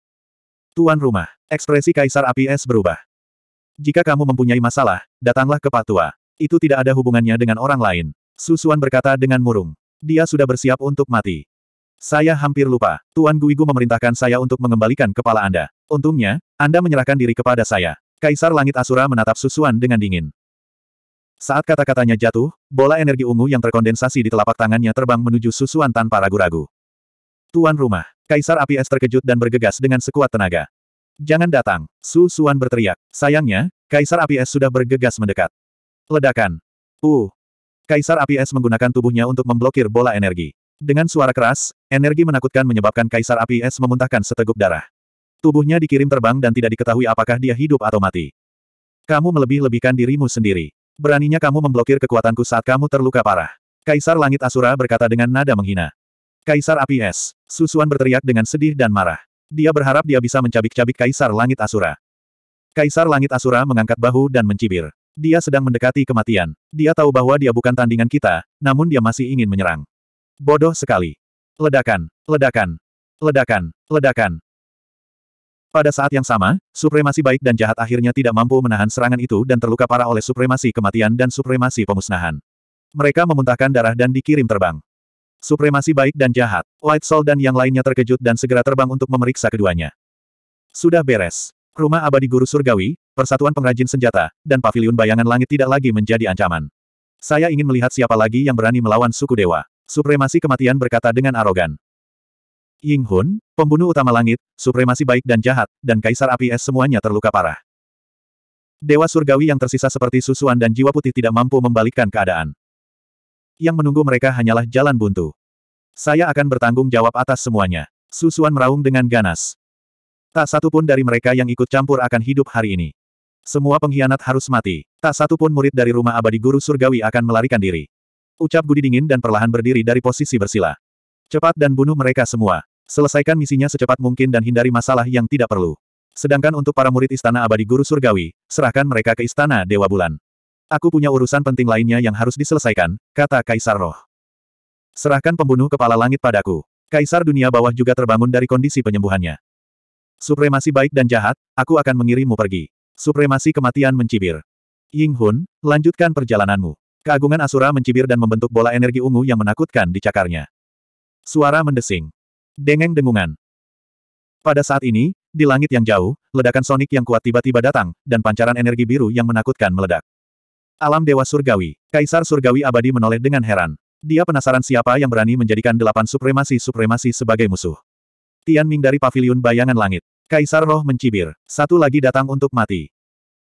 Tuan rumah, ekspresi Kaisar Api Es berubah. Jika kamu mempunyai masalah, datanglah ke Patua. Itu tidak ada hubungannya dengan orang lain. Susuan berkata dengan murung. Dia sudah bersiap untuk mati. Saya hampir lupa, Tuan Guigu memerintahkan saya untuk mengembalikan kepala Anda. Untungnya, Anda menyerahkan diri kepada saya. Kaisar Langit Asura menatap Susuan dengan dingin. Saat kata-katanya jatuh, bola energi ungu yang terkondensasi di telapak tangannya terbang menuju susuan tanpa ragu-ragu. Tuan rumah, Kaisar Api Es terkejut dan bergegas dengan sekuat tenaga. Jangan datang, Su Suan berteriak. Sayangnya, Kaisar Api Es sudah bergegas mendekat. Ledakan. Uh. Kaisar Api Es menggunakan tubuhnya untuk memblokir bola energi. Dengan suara keras, energi menakutkan menyebabkan Kaisar Api Es memuntahkan seteguk darah. Tubuhnya dikirim terbang dan tidak diketahui apakah dia hidup atau mati. Kamu melebih-lebihkan dirimu sendiri. Beraninya kamu memblokir kekuatanku saat kamu terluka parah. Kaisar Langit Asura berkata dengan nada menghina. Kaisar Api Es, Susuan berteriak dengan sedih dan marah. Dia berharap dia bisa mencabik-cabik Kaisar Langit Asura. Kaisar Langit Asura mengangkat bahu dan mencibir. Dia sedang mendekati kematian. Dia tahu bahwa dia bukan tandingan kita, namun dia masih ingin menyerang. Bodoh sekali. Ledakan, ledakan, ledakan, ledakan. Pada saat yang sama, supremasi baik dan jahat akhirnya tidak mampu menahan serangan itu dan terluka parah oleh supremasi kematian dan supremasi pemusnahan. Mereka memuntahkan darah dan dikirim terbang. Supremasi baik dan jahat, White Soul dan yang lainnya terkejut dan segera terbang untuk memeriksa keduanya. Sudah beres. Rumah abadi guru surgawi, persatuan pengrajin senjata, dan paviliun bayangan langit tidak lagi menjadi ancaman. Saya ingin melihat siapa lagi yang berani melawan suku dewa. Supremasi kematian berkata dengan arogan. Ying Hun, pembunuh utama langit, supremasi baik dan jahat, dan kaisar api es semuanya terluka parah. Dewa surgawi yang tersisa seperti susuan dan jiwa putih tidak mampu membalikkan keadaan. Yang menunggu mereka hanyalah jalan buntu. Saya akan bertanggung jawab atas semuanya. Susuan meraung dengan ganas. Tak satu pun dari mereka yang ikut campur akan hidup hari ini. Semua pengkhianat harus mati. Tak satu pun murid dari rumah abadi guru surgawi akan melarikan diri. Ucap Gudi dingin dan perlahan berdiri dari posisi bersila. Cepat dan bunuh mereka semua. Selesaikan misinya secepat mungkin dan hindari masalah yang tidak perlu. Sedangkan untuk para murid Istana Abadi Guru Surgawi, serahkan mereka ke Istana Dewa Bulan. Aku punya urusan penting lainnya yang harus diselesaikan, kata Kaisar Roh. Serahkan pembunuh kepala langit padaku. Kaisar dunia bawah juga terbangun dari kondisi penyembuhannya. Supremasi baik dan jahat, aku akan mengirimmu pergi. Supremasi kematian mencibir. Ying Hun, lanjutkan perjalananmu. Keagungan Asura mencibir dan membentuk bola energi ungu yang menakutkan di cakarnya. Suara mendesing. Dengeng dengungan. Pada saat ini, di langit yang jauh, ledakan sonik yang kuat tiba-tiba datang, dan pancaran energi biru yang menakutkan meledak. Alam Dewa Surgawi. Kaisar Surgawi abadi menoleh dengan heran. Dia penasaran siapa yang berani menjadikan delapan supremasi-supremasi sebagai musuh. Tian Ming dari Paviliun Bayangan Langit. Kaisar Roh mencibir. Satu lagi datang untuk mati.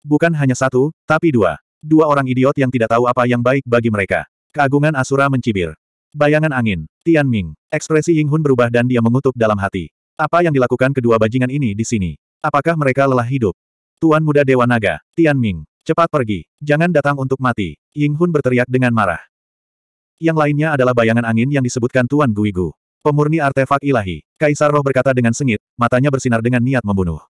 Bukan hanya satu, tapi dua. Dua orang idiot yang tidak tahu apa yang baik bagi mereka. Keagungan Asura mencibir. Bayangan angin. Tian Ming. Ekspresi Ying Hun berubah dan dia mengutuk dalam hati. Apa yang dilakukan kedua bajingan ini di sini? Apakah mereka lelah hidup? Tuan muda Dewa Naga, Tian Ming. Cepat pergi. Jangan datang untuk mati. Ying Hun berteriak dengan marah. Yang lainnya adalah bayangan angin yang disebutkan Tuan Guigu. Pemurni artefak ilahi. Kaisar Roh berkata dengan sengit, matanya bersinar dengan niat membunuh.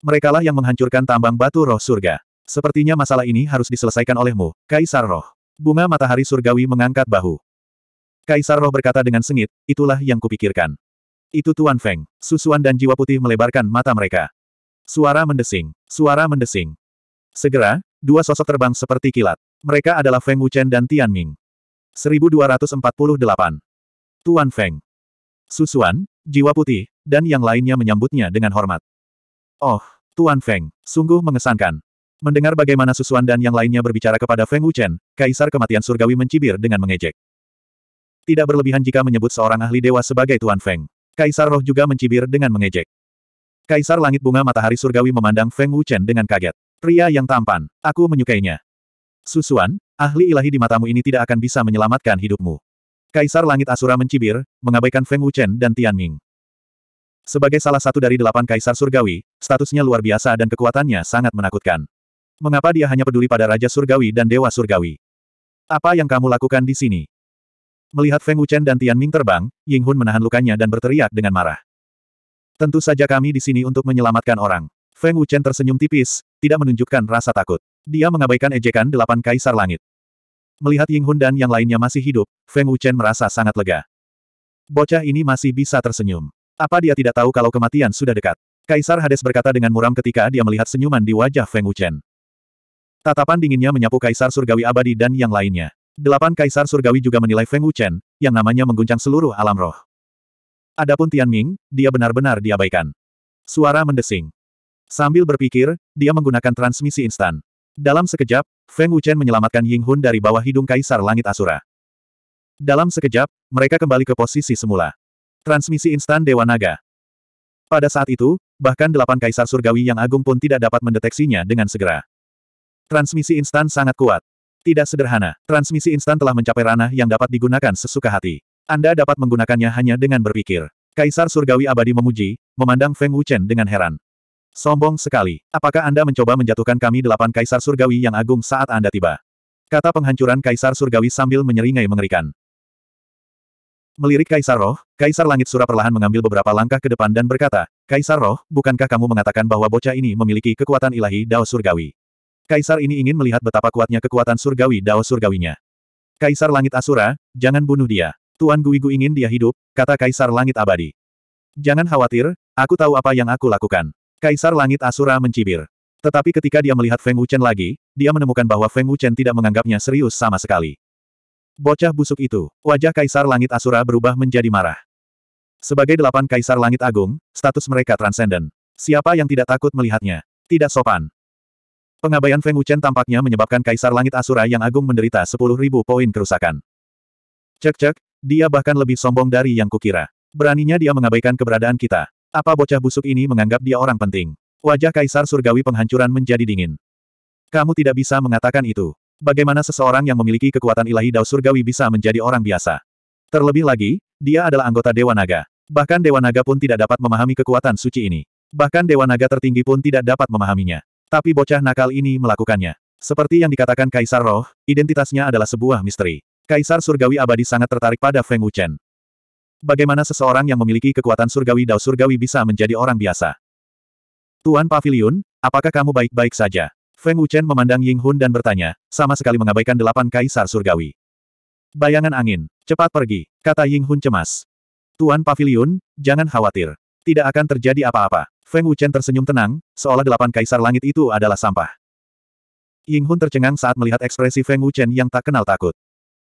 Merekalah yang menghancurkan tambang batu roh surga. Sepertinya masalah ini harus diselesaikan olehmu, Kaisar Roh. Bunga matahari surgawi mengangkat bahu. Kaisar Roh berkata dengan sengit, itulah yang kupikirkan. Itu Tuan Feng. Susuan dan jiwa putih melebarkan mata mereka. Suara mendesing. Suara mendesing. Segera, dua sosok terbang seperti kilat. Mereka adalah Feng Wuchen dan Tian Ming. 1248. Tuan Feng. Susuan, jiwa putih, dan yang lainnya menyambutnya dengan hormat. Oh, Tuan Feng, sungguh mengesankan. Mendengar bagaimana Susuan dan yang lainnya berbicara kepada Feng Wuchen, Kaisar Kematian Surgawi mencibir dengan mengejek. Tidak berlebihan jika menyebut seorang ahli dewa sebagai Tuan Feng. Kaisar Roh juga mencibir dengan mengejek. Kaisar Langit Bunga Matahari Surgawi memandang Feng Wuchen dengan kaget. Pria yang tampan, aku menyukainya. Susuan, ahli ilahi di matamu ini tidak akan bisa menyelamatkan hidupmu. Kaisar Langit Asura mencibir, mengabaikan Feng Wuchen dan Tian Ming. Sebagai salah satu dari delapan kaisar surgawi, statusnya luar biasa dan kekuatannya sangat menakutkan. Mengapa dia hanya peduli pada Raja Surgawi dan Dewa Surgawi? Apa yang kamu lakukan di sini? Melihat Feng Wuchen dan Tian Ming terbang, Ying Hun menahan lukanya dan berteriak dengan marah. Tentu saja kami di sini untuk menyelamatkan orang. Feng Wuchen tersenyum tipis, tidak menunjukkan rasa takut. Dia mengabaikan ejekan delapan kaisar langit. Melihat Ying Hun dan yang lainnya masih hidup, Feng Wuchen merasa sangat lega. Bocah ini masih bisa tersenyum. Apa dia tidak tahu kalau kematian sudah dekat? Kaisar Hades berkata dengan muram ketika dia melihat senyuman di wajah Feng Wuchen. Tatapan dinginnya menyapu Kaisar Surgawi Abadi dan yang lainnya. Delapan kaisar surgawi juga menilai Feng Wuchen, yang namanya mengguncang seluruh alam roh. Adapun Tian Ming, dia benar-benar diabaikan. Suara mendesing. Sambil berpikir, dia menggunakan transmisi instan. Dalam sekejap, Feng Wuchen menyelamatkan Ying Hun dari bawah hidung Kaisar Langit Asura. Dalam sekejap, mereka kembali ke posisi semula. Transmisi instan Dewa Naga. Pada saat itu, bahkan delapan kaisar surgawi yang agung pun tidak dapat mendeteksinya dengan segera. Transmisi instan sangat kuat. Tidak sederhana, transmisi instan telah mencapai ranah yang dapat digunakan sesuka hati. Anda dapat menggunakannya hanya dengan berpikir. Kaisar Surgawi Abadi memuji, memandang Feng Wuchen dengan heran. Sombong sekali. Apakah Anda mencoba menjatuhkan kami delapan Kaisar Surgawi yang agung saat Anda tiba? Kata penghancuran Kaisar Surgawi sambil menyeringai mengerikan. Melirik Kaisar Roh, Kaisar Langit Sura perlahan mengambil beberapa langkah ke depan dan berkata, Kaisar Roh, bukankah kamu mengatakan bahwa bocah ini memiliki kekuatan ilahi Dao Surgawi? Kaisar ini ingin melihat betapa kuatnya kekuatan surgawi Dao surgawinya. Kaisar Langit Asura, jangan bunuh dia. Tuan Guigu ingin dia hidup, kata Kaisar Langit Abadi. Jangan khawatir, aku tahu apa yang aku lakukan. Kaisar Langit Asura mencibir. Tetapi ketika dia melihat Feng Wuchen lagi, dia menemukan bahwa Feng Wuchen tidak menganggapnya serius sama sekali. Bocah busuk itu, wajah Kaisar Langit Asura berubah menjadi marah. Sebagai delapan Kaisar Langit Agung, status mereka transenden. Siapa yang tidak takut melihatnya? Tidak sopan. Pengabaian Feng Wuchen tampaknya menyebabkan Kaisar Langit Asura yang agung menderita 10.000 poin kerusakan. Cek-cek, dia bahkan lebih sombong dari yang kukira. Beraninya dia mengabaikan keberadaan kita. Apa bocah busuk ini menganggap dia orang penting? Wajah Kaisar Surgawi penghancuran menjadi dingin. Kamu tidak bisa mengatakan itu. Bagaimana seseorang yang memiliki kekuatan ilahi Dao Surgawi bisa menjadi orang biasa? Terlebih lagi, dia adalah anggota Dewa Naga. Bahkan Dewa Naga pun tidak dapat memahami kekuatan suci ini. Bahkan Dewa Naga tertinggi pun tidak dapat memahaminya. Tapi bocah nakal ini melakukannya. Seperti yang dikatakan Kaisar Roh, identitasnya adalah sebuah misteri. Kaisar Surgawi Abadi sangat tertarik pada Feng Wuchen. Bagaimana seseorang yang memiliki kekuatan surgawi dao surgawi bisa menjadi orang biasa? Tuan Pavilion, apakah kamu baik-baik saja? Feng Wuchen memandang Ying Hun dan bertanya, sama sekali mengabaikan delapan Kaisar Surgawi. Bayangan angin, cepat pergi, kata Ying Hun cemas. Tuan Pavilion, jangan khawatir. Tidak akan terjadi apa-apa. Feng Wuchen tersenyum tenang, seolah delapan kaisar langit itu adalah sampah. Ying Hun tercengang saat melihat ekspresi Feng Wuchen yang tak kenal takut.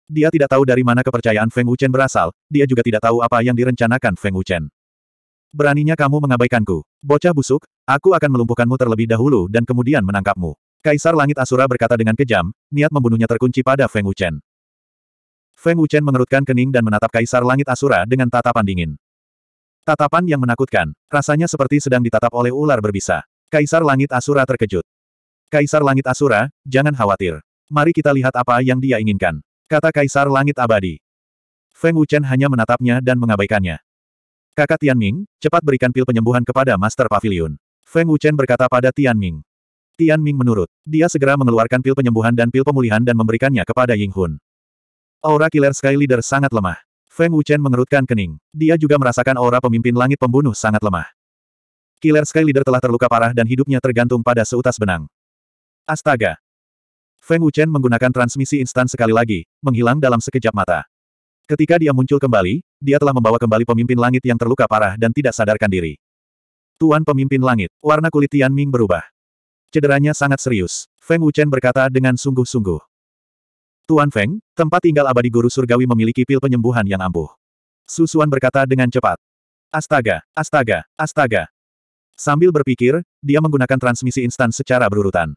Dia tidak tahu dari mana kepercayaan Feng Wuchen berasal, dia juga tidak tahu apa yang direncanakan Feng Wuchen. Beraninya kamu mengabaikanku. Bocah busuk, aku akan melumpuhkanmu terlebih dahulu dan kemudian menangkapmu. Kaisar Langit Asura berkata dengan kejam, niat membunuhnya terkunci pada Feng Wuchen. Feng Wuchen mengerutkan kening dan menatap Kaisar Langit Asura dengan tatapan dingin. Tatapan yang menakutkan, rasanya seperti sedang ditatap oleh ular berbisa. Kaisar Langit Asura terkejut. Kaisar Langit Asura, jangan khawatir. Mari kita lihat apa yang dia inginkan. Kata Kaisar Langit Abadi. Feng Wuchen hanya menatapnya dan mengabaikannya. Kakak Tianming, cepat berikan pil penyembuhan kepada Master Pavilion. Feng Wuchen berkata pada Tianming. Tianming menurut, dia segera mengeluarkan pil penyembuhan dan pil pemulihan dan memberikannya kepada Ying Hun. Aura Killer Sky Leader sangat lemah. Feng Wuchen mengerutkan kening. Dia juga merasakan aura pemimpin langit pembunuh sangat lemah. Killer Sky Leader telah terluka parah dan hidupnya tergantung pada seutas benang. Astaga! Feng Wuchen menggunakan transmisi instan sekali lagi, menghilang dalam sekejap mata. Ketika dia muncul kembali, dia telah membawa kembali pemimpin langit yang terluka parah dan tidak sadarkan diri. Tuan pemimpin langit, warna kulit Tian Ming berubah. Cederanya sangat serius, Feng Wuchen berkata dengan sungguh-sungguh. Tuan Feng, tempat tinggal abadi guru surgawi memiliki pil penyembuhan yang ampuh. Susuan berkata dengan cepat. Astaga, astaga, astaga. Sambil berpikir, dia menggunakan transmisi instan secara berurutan.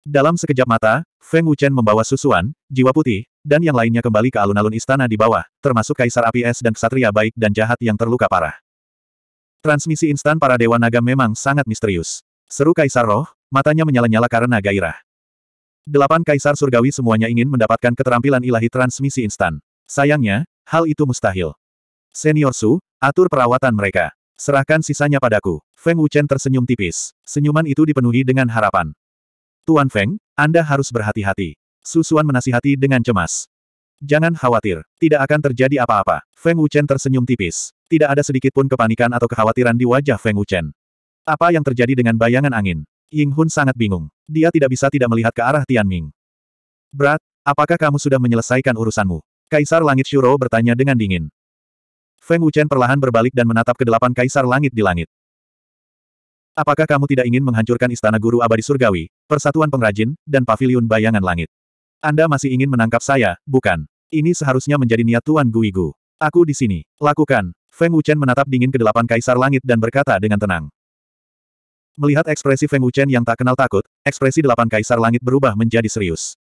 Dalam sekejap mata, Feng Wuchen membawa Susuan, Jiwa Putih, dan yang lainnya kembali ke alun-alun istana di bawah, termasuk Kaisar Api Es dan Ksatria Baik dan Jahat yang terluka parah. Transmisi instan para Dewa Naga memang sangat misterius. Seru Kaisar Roh, matanya menyala-nyala karena gairah. Delapan kaisar surgawi semuanya ingin mendapatkan keterampilan ilahi transmisi instan. Sayangnya, hal itu mustahil. Senior Su, atur perawatan mereka. Serahkan sisanya padaku. Feng Wuchen tersenyum tipis. Senyuman itu dipenuhi dengan harapan. Tuan Feng, Anda harus berhati-hati. Susuan menasihati dengan cemas. Jangan khawatir, tidak akan terjadi apa-apa. Feng Wuchen tersenyum tipis. Tidak ada sedikitpun kepanikan atau kekhawatiran di wajah Feng Wuchen. Apa yang terjadi dengan bayangan angin? Ying Hun sangat bingung. Dia tidak bisa tidak melihat ke arah Tian Ming. Brat, apakah kamu sudah menyelesaikan urusanmu? Kaisar Langit Shuro bertanya dengan dingin. Feng Wuchen perlahan berbalik dan menatap ke delapan Kaisar Langit di langit. Apakah kamu tidak ingin menghancurkan istana guru abadi surgawi, persatuan pengrajin, dan paviliun bayangan langit? Anda masih ingin menangkap saya, bukan? Ini seharusnya menjadi niat Tuan Guigu. Aku di sini. Lakukan. Feng Wuchen menatap dingin ke delapan kaisar langit dan berkata dengan tenang. Melihat ekspresi Feng Wuchen yang tak kenal takut, ekspresi delapan kaisar langit berubah menjadi serius.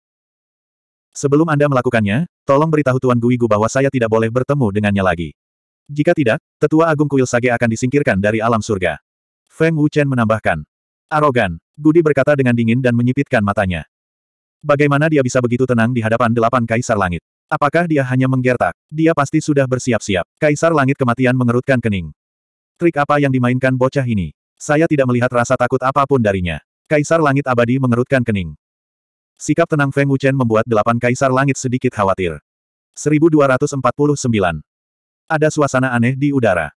Sebelum Anda melakukannya, tolong beritahu Tuan Gui bahwa saya tidak boleh bertemu dengannya lagi. Jika tidak, Tetua Agung Kuil Sage akan disingkirkan dari alam surga. Feng Wuchen menambahkan. Arogan, Gudi berkata dengan dingin dan menyipitkan matanya. Bagaimana dia bisa begitu tenang di hadapan delapan kaisar langit? Apakah dia hanya menggertak? Dia pasti sudah bersiap-siap. Kaisar langit kematian mengerutkan kening. Trik apa yang dimainkan bocah ini? Saya tidak melihat rasa takut apapun darinya. Kaisar Langit Abadi mengerutkan kening. Sikap tenang Feng Wuchen membuat delapan kaisar langit sedikit khawatir. 1249. Ada suasana aneh di udara.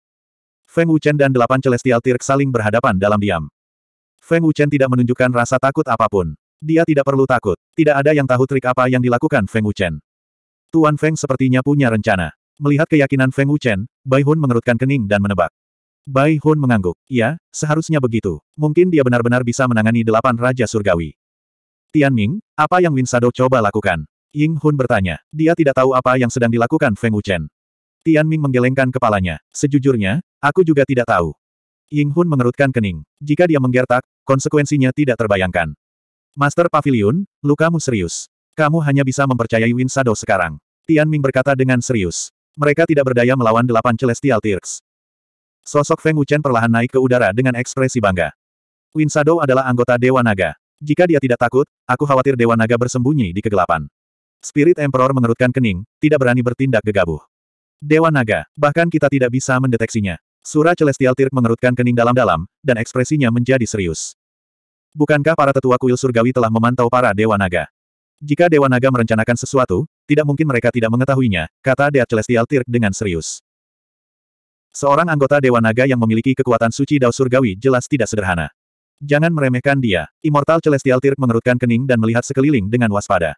Feng Wuchen dan delapan Celestial Tirk saling berhadapan dalam diam. Feng Wuchen tidak menunjukkan rasa takut apapun. Dia tidak perlu takut. Tidak ada yang tahu trik apa yang dilakukan Feng Wuchen. Tuan Feng sepertinya punya rencana. Melihat keyakinan Feng Wuchen, Bai Hun mengerutkan kening dan menebak. Bai Hun mengangguk. Ya, seharusnya begitu. Mungkin dia benar-benar bisa menangani delapan Raja Surgawi. Tian Ming, apa yang Win Sado coba lakukan? Ying Hun bertanya. Dia tidak tahu apa yang sedang dilakukan Feng Wuchen. Tian Ming menggelengkan kepalanya. Sejujurnya, aku juga tidak tahu. Ying Hun mengerutkan kening. Jika dia menggertak, konsekuensinya tidak terbayangkan. Master Pavilion, lukamu serius. Kamu hanya bisa mempercayai Win Sado sekarang. Tian Ming berkata dengan serius. Mereka tidak berdaya melawan delapan Celestial Tirks. Sosok Feng Wuchen perlahan naik ke udara dengan ekspresi bangga. Win Shadow adalah anggota Dewa Naga. Jika dia tidak takut, aku khawatir Dewa Naga bersembunyi di kegelapan. Spirit Emperor mengerutkan kening, tidak berani bertindak gegabah. Dewa Naga, bahkan kita tidak bisa mendeteksinya. Sura Celestial Tirk mengerutkan kening dalam-dalam, dan ekspresinya menjadi serius. Bukankah para tetua kuil surgawi telah memantau para Dewa Naga? Jika Dewa Naga merencanakan sesuatu, tidak mungkin mereka tidak mengetahuinya, kata Dea Celestial Tirk dengan serius. Seorang anggota Dewa Naga yang memiliki kekuatan suci Dao Surgawi jelas tidak sederhana. Jangan meremehkan dia. Immortal Celestial Tirk mengerutkan kening dan melihat sekeliling dengan waspada.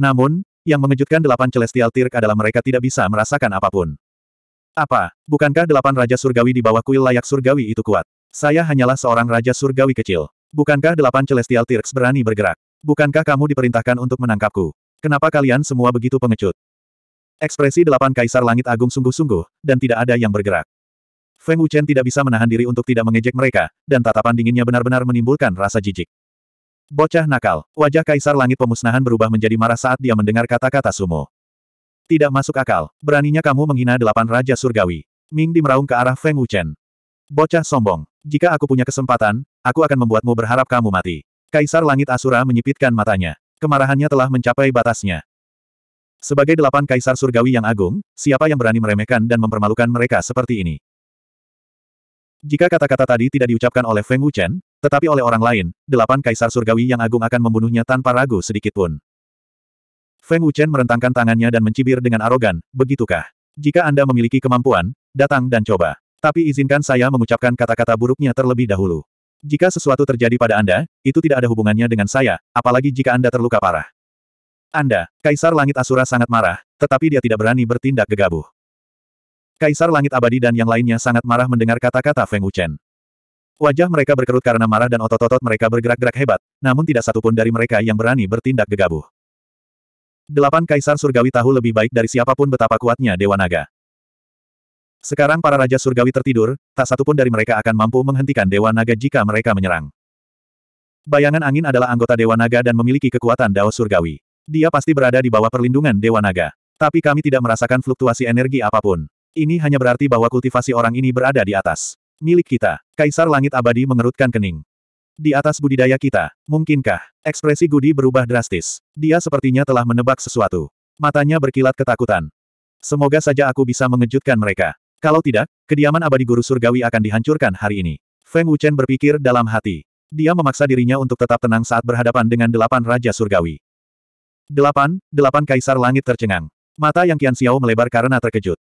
Namun, yang mengejutkan delapan Celestial Tirk adalah mereka tidak bisa merasakan apapun. Apa, bukankah delapan Raja Surgawi di bawah kuil layak Surgawi itu kuat? Saya hanyalah seorang Raja Surgawi kecil. Bukankah delapan Celestial Tirks berani bergerak? Bukankah kamu diperintahkan untuk menangkapku? Kenapa kalian semua begitu pengecut? Ekspresi delapan kaisar langit agung sungguh-sungguh, dan tidak ada yang bergerak. Feng Wuchen tidak bisa menahan diri untuk tidak mengejek mereka, dan tatapan dinginnya benar-benar menimbulkan rasa jijik. Bocah nakal, wajah kaisar langit pemusnahan berubah menjadi marah saat dia mendengar kata-kata sumo. Tidak masuk akal, beraninya kamu menghina delapan raja surgawi. Ming di meraung ke arah Feng Wuchen. Bocah sombong, jika aku punya kesempatan, aku akan membuatmu berharap kamu mati. Kaisar langit Asura menyipitkan matanya. Kemarahannya telah mencapai batasnya. Sebagai delapan kaisar surgawi yang agung, siapa yang berani meremehkan dan mempermalukan mereka seperti ini? Jika kata-kata tadi tidak diucapkan oleh Feng Wuchen, tetapi oleh orang lain, delapan kaisar surgawi yang agung akan membunuhnya tanpa ragu sedikitpun. Feng Wuchen merentangkan tangannya dan mencibir dengan arogan, begitukah? Jika Anda memiliki kemampuan, datang dan coba. Tapi izinkan saya mengucapkan kata-kata buruknya terlebih dahulu. Jika sesuatu terjadi pada Anda, itu tidak ada hubungannya dengan saya, apalagi jika Anda terluka parah. Anda, Kaisar Langit Asura sangat marah, tetapi dia tidak berani bertindak gegabah. Kaisar Langit Abadi dan yang lainnya sangat marah mendengar kata-kata Feng Wuchen. Wajah mereka berkerut karena marah dan otot-otot mereka bergerak-gerak hebat, namun tidak satupun dari mereka yang berani bertindak gegabah. Delapan Kaisar Surgawi tahu lebih baik dari siapapun betapa kuatnya Dewa Naga. Sekarang para Raja Surgawi tertidur, tak satupun dari mereka akan mampu menghentikan Dewa Naga jika mereka menyerang. Bayangan angin adalah anggota Dewa Naga dan memiliki kekuatan Dao Surgawi. Dia pasti berada di bawah perlindungan Dewa Naga. Tapi kami tidak merasakan fluktuasi energi apapun. Ini hanya berarti bahwa kultivasi orang ini berada di atas. Milik kita. Kaisar Langit Abadi mengerutkan kening. Di atas budidaya kita. Mungkinkah? Ekspresi Gudi berubah drastis. Dia sepertinya telah menebak sesuatu. Matanya berkilat ketakutan. Semoga saja aku bisa mengejutkan mereka. Kalau tidak, kediaman abadi guru surgawi akan dihancurkan hari ini. Feng Wuchen berpikir dalam hati. Dia memaksa dirinya untuk tetap tenang saat berhadapan dengan delapan raja surgawi. Delapan, delapan kaisar langit tercengang. Mata yang kian Xiao melebar karena terkejut.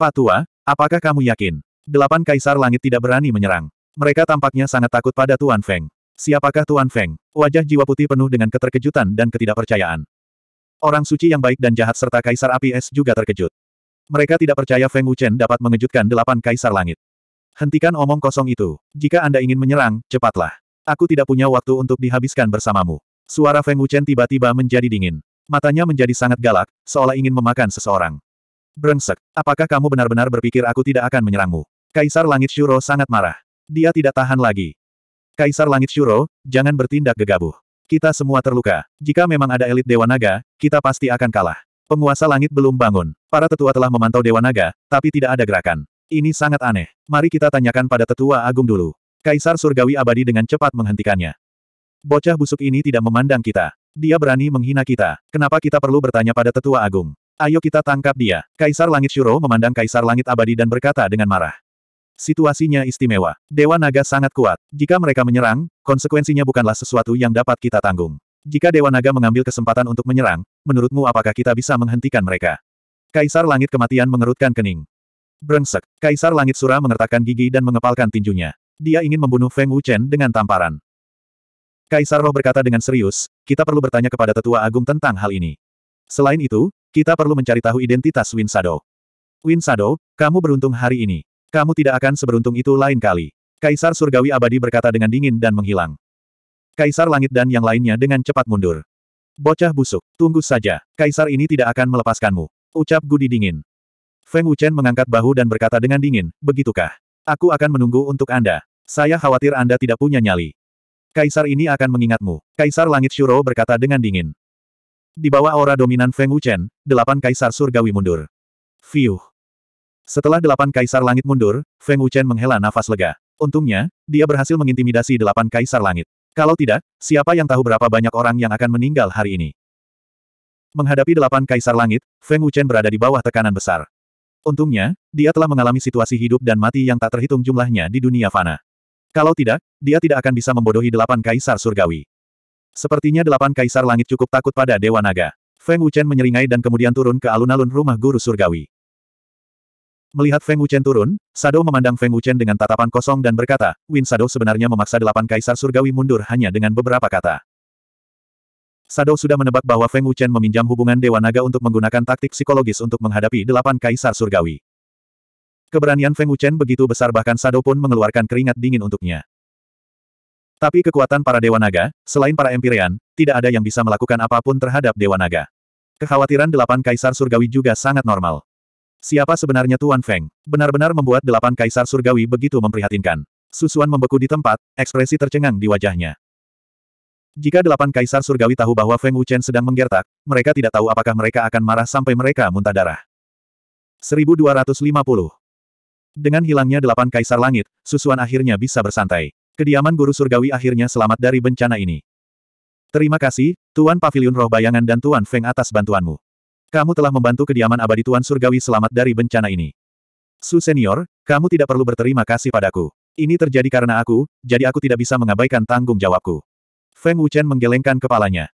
Patua, apakah kamu yakin? Delapan kaisar langit tidak berani menyerang. Mereka tampaknya sangat takut pada Tuan Feng. Siapakah Tuan Feng? Wajah jiwa putih penuh dengan keterkejutan dan ketidakpercayaan. Orang suci yang baik dan jahat serta kaisar api es juga terkejut. Mereka tidak percaya Feng Wuchen dapat mengejutkan delapan kaisar langit. Hentikan omong kosong itu. Jika Anda ingin menyerang, cepatlah. Aku tidak punya waktu untuk dihabiskan bersamamu. Suara Feng Wuchen tiba-tiba menjadi dingin. Matanya menjadi sangat galak, seolah ingin memakan seseorang. Brengsek, apakah kamu benar-benar berpikir aku tidak akan menyerangmu? Kaisar Langit Shuro sangat marah. Dia tidak tahan lagi. Kaisar Langit Shuro, jangan bertindak gegabah. Kita semua terluka. Jika memang ada elit Dewa Naga, kita pasti akan kalah. Penguasa Langit belum bangun. Para tetua telah memantau Dewa Naga, tapi tidak ada gerakan. Ini sangat aneh. Mari kita tanyakan pada tetua agung dulu. Kaisar Surgawi Abadi dengan cepat menghentikannya. Bocah busuk ini tidak memandang kita. Dia berani menghina kita. Kenapa kita perlu bertanya pada tetua agung? Ayo kita tangkap dia. Kaisar Langit Shuro memandang Kaisar Langit Abadi dan berkata dengan marah. Situasinya istimewa. Dewa Naga sangat kuat. Jika mereka menyerang, konsekuensinya bukanlah sesuatu yang dapat kita tanggung. Jika Dewa Naga mengambil kesempatan untuk menyerang, menurutmu apakah kita bisa menghentikan mereka? Kaisar Langit Kematian mengerutkan kening. Brengsek. Kaisar Langit Sura mengertakkan gigi dan mengepalkan tinjunya. Dia ingin membunuh Feng Wuchen dengan tamparan. Kaisar Roh berkata dengan serius, kita perlu bertanya kepada Tetua Agung tentang hal ini. Selain itu, kita perlu mencari tahu identitas Win Shadow. Win Shadow, kamu beruntung hari ini. Kamu tidak akan seberuntung itu lain kali. Kaisar Surgawi Abadi berkata dengan dingin dan menghilang. Kaisar Langit dan yang lainnya dengan cepat mundur. Bocah busuk, tunggu saja. Kaisar ini tidak akan melepaskanmu. Ucap Gudi dingin. Feng Wuchen mengangkat bahu dan berkata dengan dingin, begitukah? Aku akan menunggu untuk Anda. Saya khawatir Anda tidak punya nyali. Kaisar ini akan mengingatmu. Kaisar Langit Shuro berkata dengan dingin. Di bawah aura dominan Feng Wuchen, delapan kaisar surgawi mundur. Fiuh. Setelah delapan kaisar langit mundur, Feng Wuchen menghela nafas lega. Untungnya, dia berhasil mengintimidasi delapan kaisar langit. Kalau tidak, siapa yang tahu berapa banyak orang yang akan meninggal hari ini. Menghadapi delapan kaisar langit, Feng Wuchen berada di bawah tekanan besar. Untungnya, dia telah mengalami situasi hidup dan mati yang tak terhitung jumlahnya di dunia fana. Kalau tidak, dia tidak akan bisa membodohi delapan kaisar surgawi. Sepertinya delapan kaisar langit cukup takut pada Dewa Naga. Feng Wuchen menyeringai dan kemudian turun ke alun-alun rumah guru surgawi. Melihat Feng Wuchen turun, Sado memandang Feng Wuchen dengan tatapan kosong dan berkata, Win Sado sebenarnya memaksa delapan kaisar surgawi mundur hanya dengan beberapa kata. Sado sudah menebak bahwa Feng Wuchen meminjam hubungan Dewa Naga untuk menggunakan taktik psikologis untuk menghadapi delapan kaisar surgawi. Keberanian Feng Wuchen begitu besar bahkan Sado pun mengeluarkan keringat dingin untuknya. Tapi kekuatan para Dewa Naga, selain para Empyrean, tidak ada yang bisa melakukan apapun terhadap Dewa Naga. Kekhawatiran delapan kaisar surgawi juga sangat normal. Siapa sebenarnya Tuan Feng? Benar-benar membuat delapan kaisar surgawi begitu memprihatinkan. Susuan membeku di tempat, ekspresi tercengang di wajahnya. Jika delapan kaisar surgawi tahu bahwa Feng Wuchen sedang menggertak, mereka tidak tahu apakah mereka akan marah sampai mereka muntah darah. 1250 dengan hilangnya delapan kaisar langit, Susuan akhirnya bisa bersantai. Kediaman guru surgawi akhirnya selamat dari bencana ini. Terima kasih, Tuan Pavilion Roh Bayangan dan Tuan Feng atas bantuanmu. Kamu telah membantu kediaman abadi Tuan Surgawi selamat dari bencana ini. Su Senior, kamu tidak perlu berterima kasih padaku. Ini terjadi karena aku, jadi aku tidak bisa mengabaikan tanggung jawabku. Feng Wuchen menggelengkan kepalanya.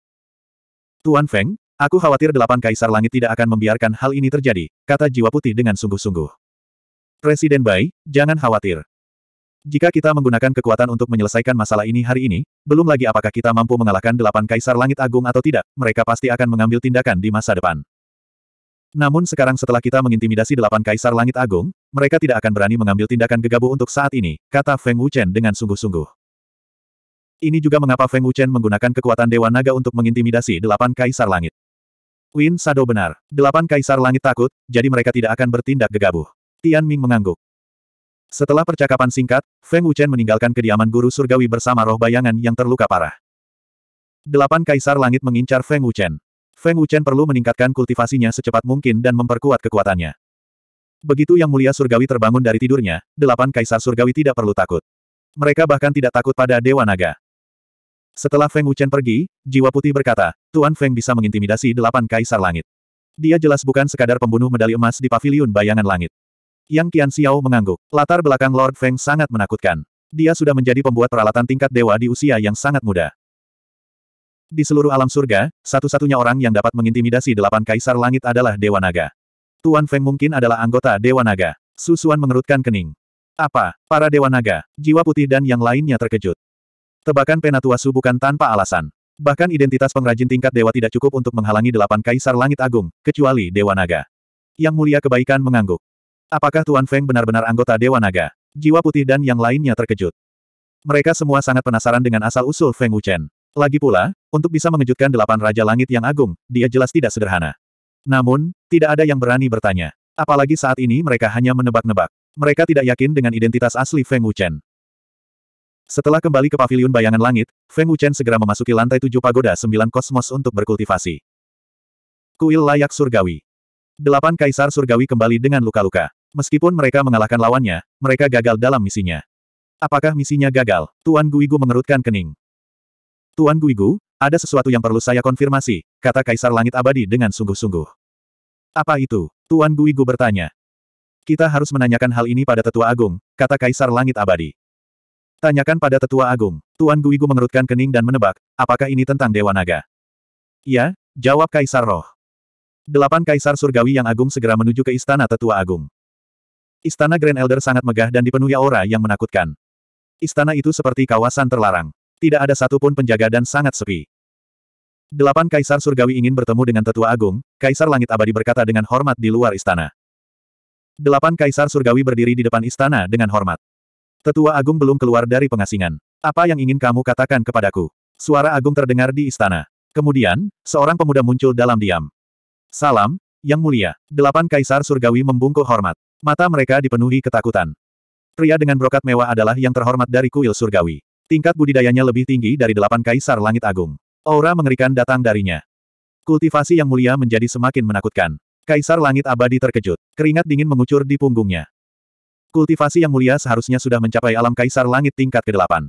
Tuan Feng, aku khawatir delapan kaisar langit tidak akan membiarkan hal ini terjadi, kata Jiwa Putih dengan sungguh-sungguh. Presiden Bai, jangan khawatir. Jika kita menggunakan kekuatan untuk menyelesaikan masalah ini hari ini, belum lagi apakah kita mampu mengalahkan delapan kaisar langit agung atau tidak, mereka pasti akan mengambil tindakan di masa depan. Namun sekarang setelah kita mengintimidasi delapan kaisar langit agung, mereka tidak akan berani mengambil tindakan gegabah untuk saat ini, kata Feng Wuchen dengan sungguh-sungguh. Ini juga mengapa Feng Wuchen menggunakan kekuatan Dewa Naga untuk mengintimidasi delapan kaisar langit. Win Sado benar. Delapan kaisar langit takut, jadi mereka tidak akan bertindak gegabah. Tian Ming mengangguk. Setelah percakapan singkat, Feng Wuchen meninggalkan kediaman guru surgawi bersama roh bayangan yang terluka parah. Delapan kaisar langit mengincar Feng Wuchen. Feng Wuchen perlu meningkatkan kultivasinya secepat mungkin dan memperkuat kekuatannya. Begitu yang mulia surgawi terbangun dari tidurnya, delapan kaisar surgawi tidak perlu takut. Mereka bahkan tidak takut pada Dewa Naga. Setelah Feng Wuchen pergi, Jiwa Putih berkata, Tuan Feng bisa mengintimidasi delapan kaisar langit. Dia jelas bukan sekadar pembunuh medali emas di paviliun bayangan langit. Yang Qian Xiao mengangguk. Latar belakang Lord Feng sangat menakutkan. Dia sudah menjadi pembuat peralatan tingkat dewa di usia yang sangat muda. Di seluruh alam surga, satu-satunya orang yang dapat mengintimidasi delapan kaisar langit adalah Dewa Naga. Tuan Feng mungkin adalah anggota Dewa Naga. Susuan mengerutkan kening. Apa? Para Dewa Naga, Jiwa Putih dan yang lainnya terkejut. Tebakan Penatua Su bukan tanpa alasan. Bahkan identitas pengrajin tingkat dewa tidak cukup untuk menghalangi delapan kaisar langit agung, kecuali Dewa Naga. Yang mulia kebaikan mengangguk. Apakah Tuan Feng benar-benar anggota Dewa Naga? Jiwa putih dan yang lainnya terkejut. Mereka semua sangat penasaran dengan asal-usul Feng Wuchen. Lagi pula, untuk bisa mengejutkan delapan Raja Langit yang agung, dia jelas tidak sederhana. Namun, tidak ada yang berani bertanya. Apalagi saat ini mereka hanya menebak-nebak. Mereka tidak yakin dengan identitas asli Feng Wuchen. Setelah kembali ke paviliun bayangan langit, Feng Wuchen segera memasuki lantai tujuh pagoda sembilan kosmos untuk berkultivasi. Kuil layak surgawi. Delapan kaisar surgawi kembali dengan luka-luka. Meskipun mereka mengalahkan lawannya, mereka gagal dalam misinya. Apakah misinya gagal? Tuan Guigu mengerutkan kening. Tuan Guigu, ada sesuatu yang perlu saya konfirmasi, kata Kaisar Langit Abadi dengan sungguh-sungguh. Apa itu? Tuan Guigu bertanya. Kita harus menanyakan hal ini pada Tetua Agung, kata Kaisar Langit Abadi. Tanyakan pada Tetua Agung. Tuan Guigu mengerutkan kening dan menebak, apakah ini tentang Dewa Naga? Ya, jawab Kaisar Roh. Delapan Kaisar Surgawi yang Agung segera menuju ke Istana Tetua Agung. Istana Grand Elder sangat megah dan dipenuhi aura yang menakutkan. Istana itu seperti kawasan terlarang. Tidak ada satupun penjaga dan sangat sepi. Delapan kaisar surgawi ingin bertemu dengan tetua agung, kaisar langit abadi berkata dengan hormat di luar istana. Delapan kaisar surgawi berdiri di depan istana dengan hormat. Tetua agung belum keluar dari pengasingan. Apa yang ingin kamu katakan kepadaku? Suara agung terdengar di istana. Kemudian, seorang pemuda muncul dalam diam. Salam, yang mulia, delapan kaisar surgawi membungkuk hormat. Mata mereka dipenuhi ketakutan. Pria dengan brokat mewah adalah yang terhormat dari kuil surgawi. Tingkat budidayanya lebih tinggi dari delapan kaisar langit agung. Aura mengerikan datang darinya. Kultivasi yang mulia menjadi semakin menakutkan. Kaisar langit abadi terkejut. Keringat dingin mengucur di punggungnya. Kultivasi yang mulia seharusnya sudah mencapai alam kaisar langit tingkat ke-8.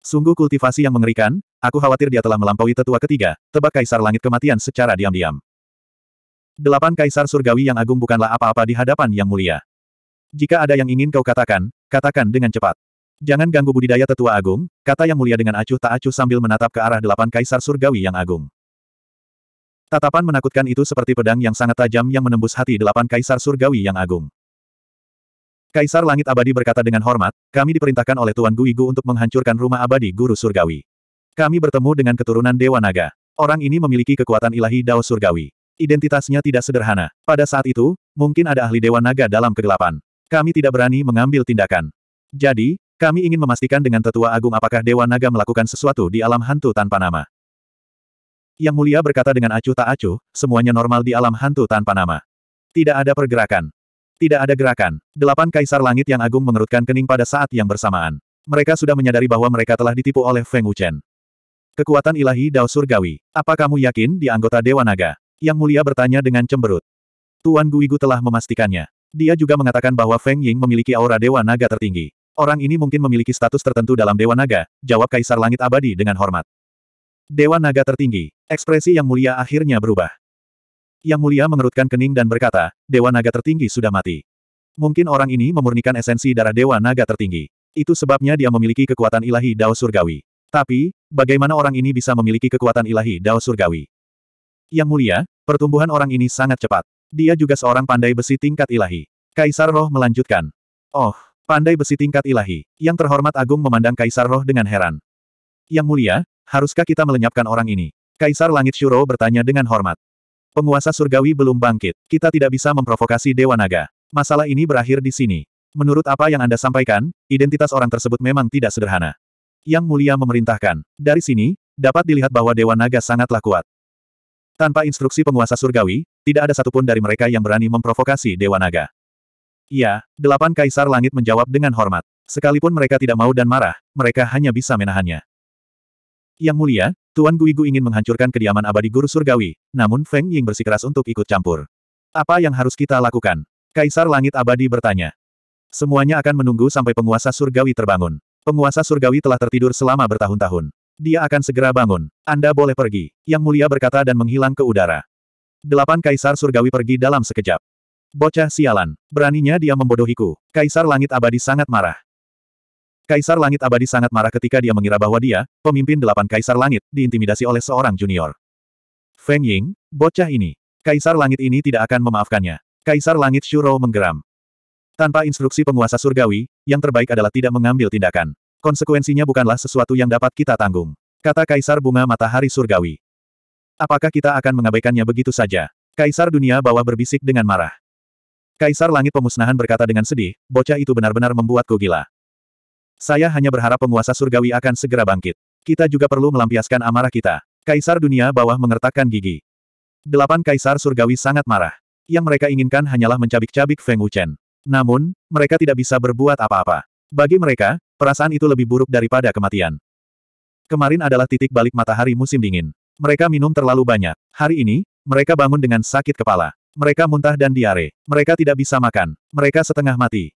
Sungguh kultivasi yang mengerikan, aku khawatir dia telah melampaui tetua ketiga, tebak kaisar langit kematian secara diam-diam. Delapan kaisar surgawi yang agung bukanlah apa-apa di hadapan yang mulia. Jika ada yang ingin kau katakan, katakan dengan cepat. Jangan ganggu budidaya tetua agung, kata yang mulia dengan acuh tak acuh sambil menatap ke arah delapan kaisar surgawi yang agung. Tatapan menakutkan itu seperti pedang yang sangat tajam yang menembus hati delapan kaisar surgawi yang agung. Kaisar Langit Abadi berkata dengan hormat, kami diperintahkan oleh Tuan Guigu untuk menghancurkan rumah abadi guru surgawi. Kami bertemu dengan keturunan Dewa Naga. Orang ini memiliki kekuatan ilahi Dao Surgawi. Identitasnya tidak sederhana. Pada saat itu, mungkin ada ahli Dewa Naga dalam kegelapan. Kami tidak berani mengambil tindakan. Jadi, kami ingin memastikan dengan tetua agung apakah Dewa Naga melakukan sesuatu di alam hantu tanpa nama. Yang mulia berkata dengan acuh tak acuh, semuanya normal di alam hantu tanpa nama. Tidak ada pergerakan. Tidak ada gerakan. Delapan kaisar langit yang agung mengerutkan kening pada saat yang bersamaan. Mereka sudah menyadari bahwa mereka telah ditipu oleh Feng Wuchen. Kekuatan ilahi Dao Surgawi. Apa kamu yakin di anggota Dewa Naga? Yang mulia bertanya dengan cemberut. Tuan Guigu telah memastikannya. Dia juga mengatakan bahwa Feng Ying memiliki aura Dewa Naga tertinggi. Orang ini mungkin memiliki status tertentu dalam Dewa Naga, jawab Kaisar Langit Abadi dengan hormat. Dewa Naga tertinggi, ekspresi yang mulia akhirnya berubah. Yang mulia mengerutkan kening dan berkata, Dewa Naga tertinggi sudah mati. Mungkin orang ini memurnikan esensi darah Dewa Naga tertinggi. Itu sebabnya dia memiliki kekuatan ilahi Dao Surgawi. Tapi, bagaimana orang ini bisa memiliki kekuatan ilahi Dao Surgawi? Yang mulia, pertumbuhan orang ini sangat cepat. Dia juga seorang pandai besi tingkat ilahi. Kaisar Roh melanjutkan. Oh, pandai besi tingkat ilahi. Yang terhormat Agung memandang Kaisar Roh dengan heran. Yang mulia, haruskah kita melenyapkan orang ini? Kaisar Langit Shuro bertanya dengan hormat. Penguasa surgawi belum bangkit. Kita tidak bisa memprovokasi Dewa Naga. Masalah ini berakhir di sini. Menurut apa yang Anda sampaikan, identitas orang tersebut memang tidak sederhana. Yang Mulia memerintahkan. Dari sini, dapat dilihat bahwa Dewa Naga sangatlah kuat. Tanpa instruksi penguasa surgawi, tidak ada satupun dari mereka yang berani memprovokasi Dewa Naga. Ya, delapan kaisar langit menjawab dengan hormat. Sekalipun mereka tidak mau dan marah, mereka hanya bisa menahannya. Yang mulia, Tuan Guigu ingin menghancurkan kediaman abadi guru surgawi, namun Feng Ying bersikeras untuk ikut campur. Apa yang harus kita lakukan? Kaisar Langit Abadi bertanya. Semuanya akan menunggu sampai penguasa surgawi terbangun. Penguasa surgawi telah tertidur selama bertahun-tahun. Dia akan segera bangun. Anda boleh pergi. Yang mulia berkata dan menghilang ke udara. Delapan kaisar surgawi pergi dalam sekejap. Bocah sialan. Beraninya dia membodohiku. Kaisar langit abadi sangat marah. Kaisar Langit Abadi sangat marah ketika dia mengira bahwa dia, pemimpin delapan Kaisar Langit, diintimidasi oleh seorang junior. Feng Ying, bocah ini. Kaisar Langit ini tidak akan memaafkannya. Kaisar Langit Shuro menggeram. Tanpa instruksi penguasa surgawi, yang terbaik adalah tidak mengambil tindakan. Konsekuensinya bukanlah sesuatu yang dapat kita tanggung. Kata Kaisar Bunga Matahari Surgawi. Apakah kita akan mengabaikannya begitu saja? Kaisar Dunia Bawah berbisik dengan marah. Kaisar Langit Pemusnahan berkata dengan sedih, bocah itu benar-benar membuatku gila. Saya hanya berharap penguasa surgawi akan segera bangkit. Kita juga perlu melampiaskan amarah kita. Kaisar Dunia Bawah mengertakkan gigi. Delapan Kaisar Surgawi sangat marah. Yang mereka inginkan hanyalah mencabik-cabik Feng Wuchen. Namun, mereka tidak bisa berbuat apa-apa. Bagi mereka, Perasaan itu lebih buruk daripada kematian. Kemarin adalah titik balik matahari musim dingin. Mereka minum terlalu banyak. Hari ini, mereka bangun dengan sakit kepala. Mereka muntah dan diare. Mereka tidak bisa makan. Mereka setengah mati.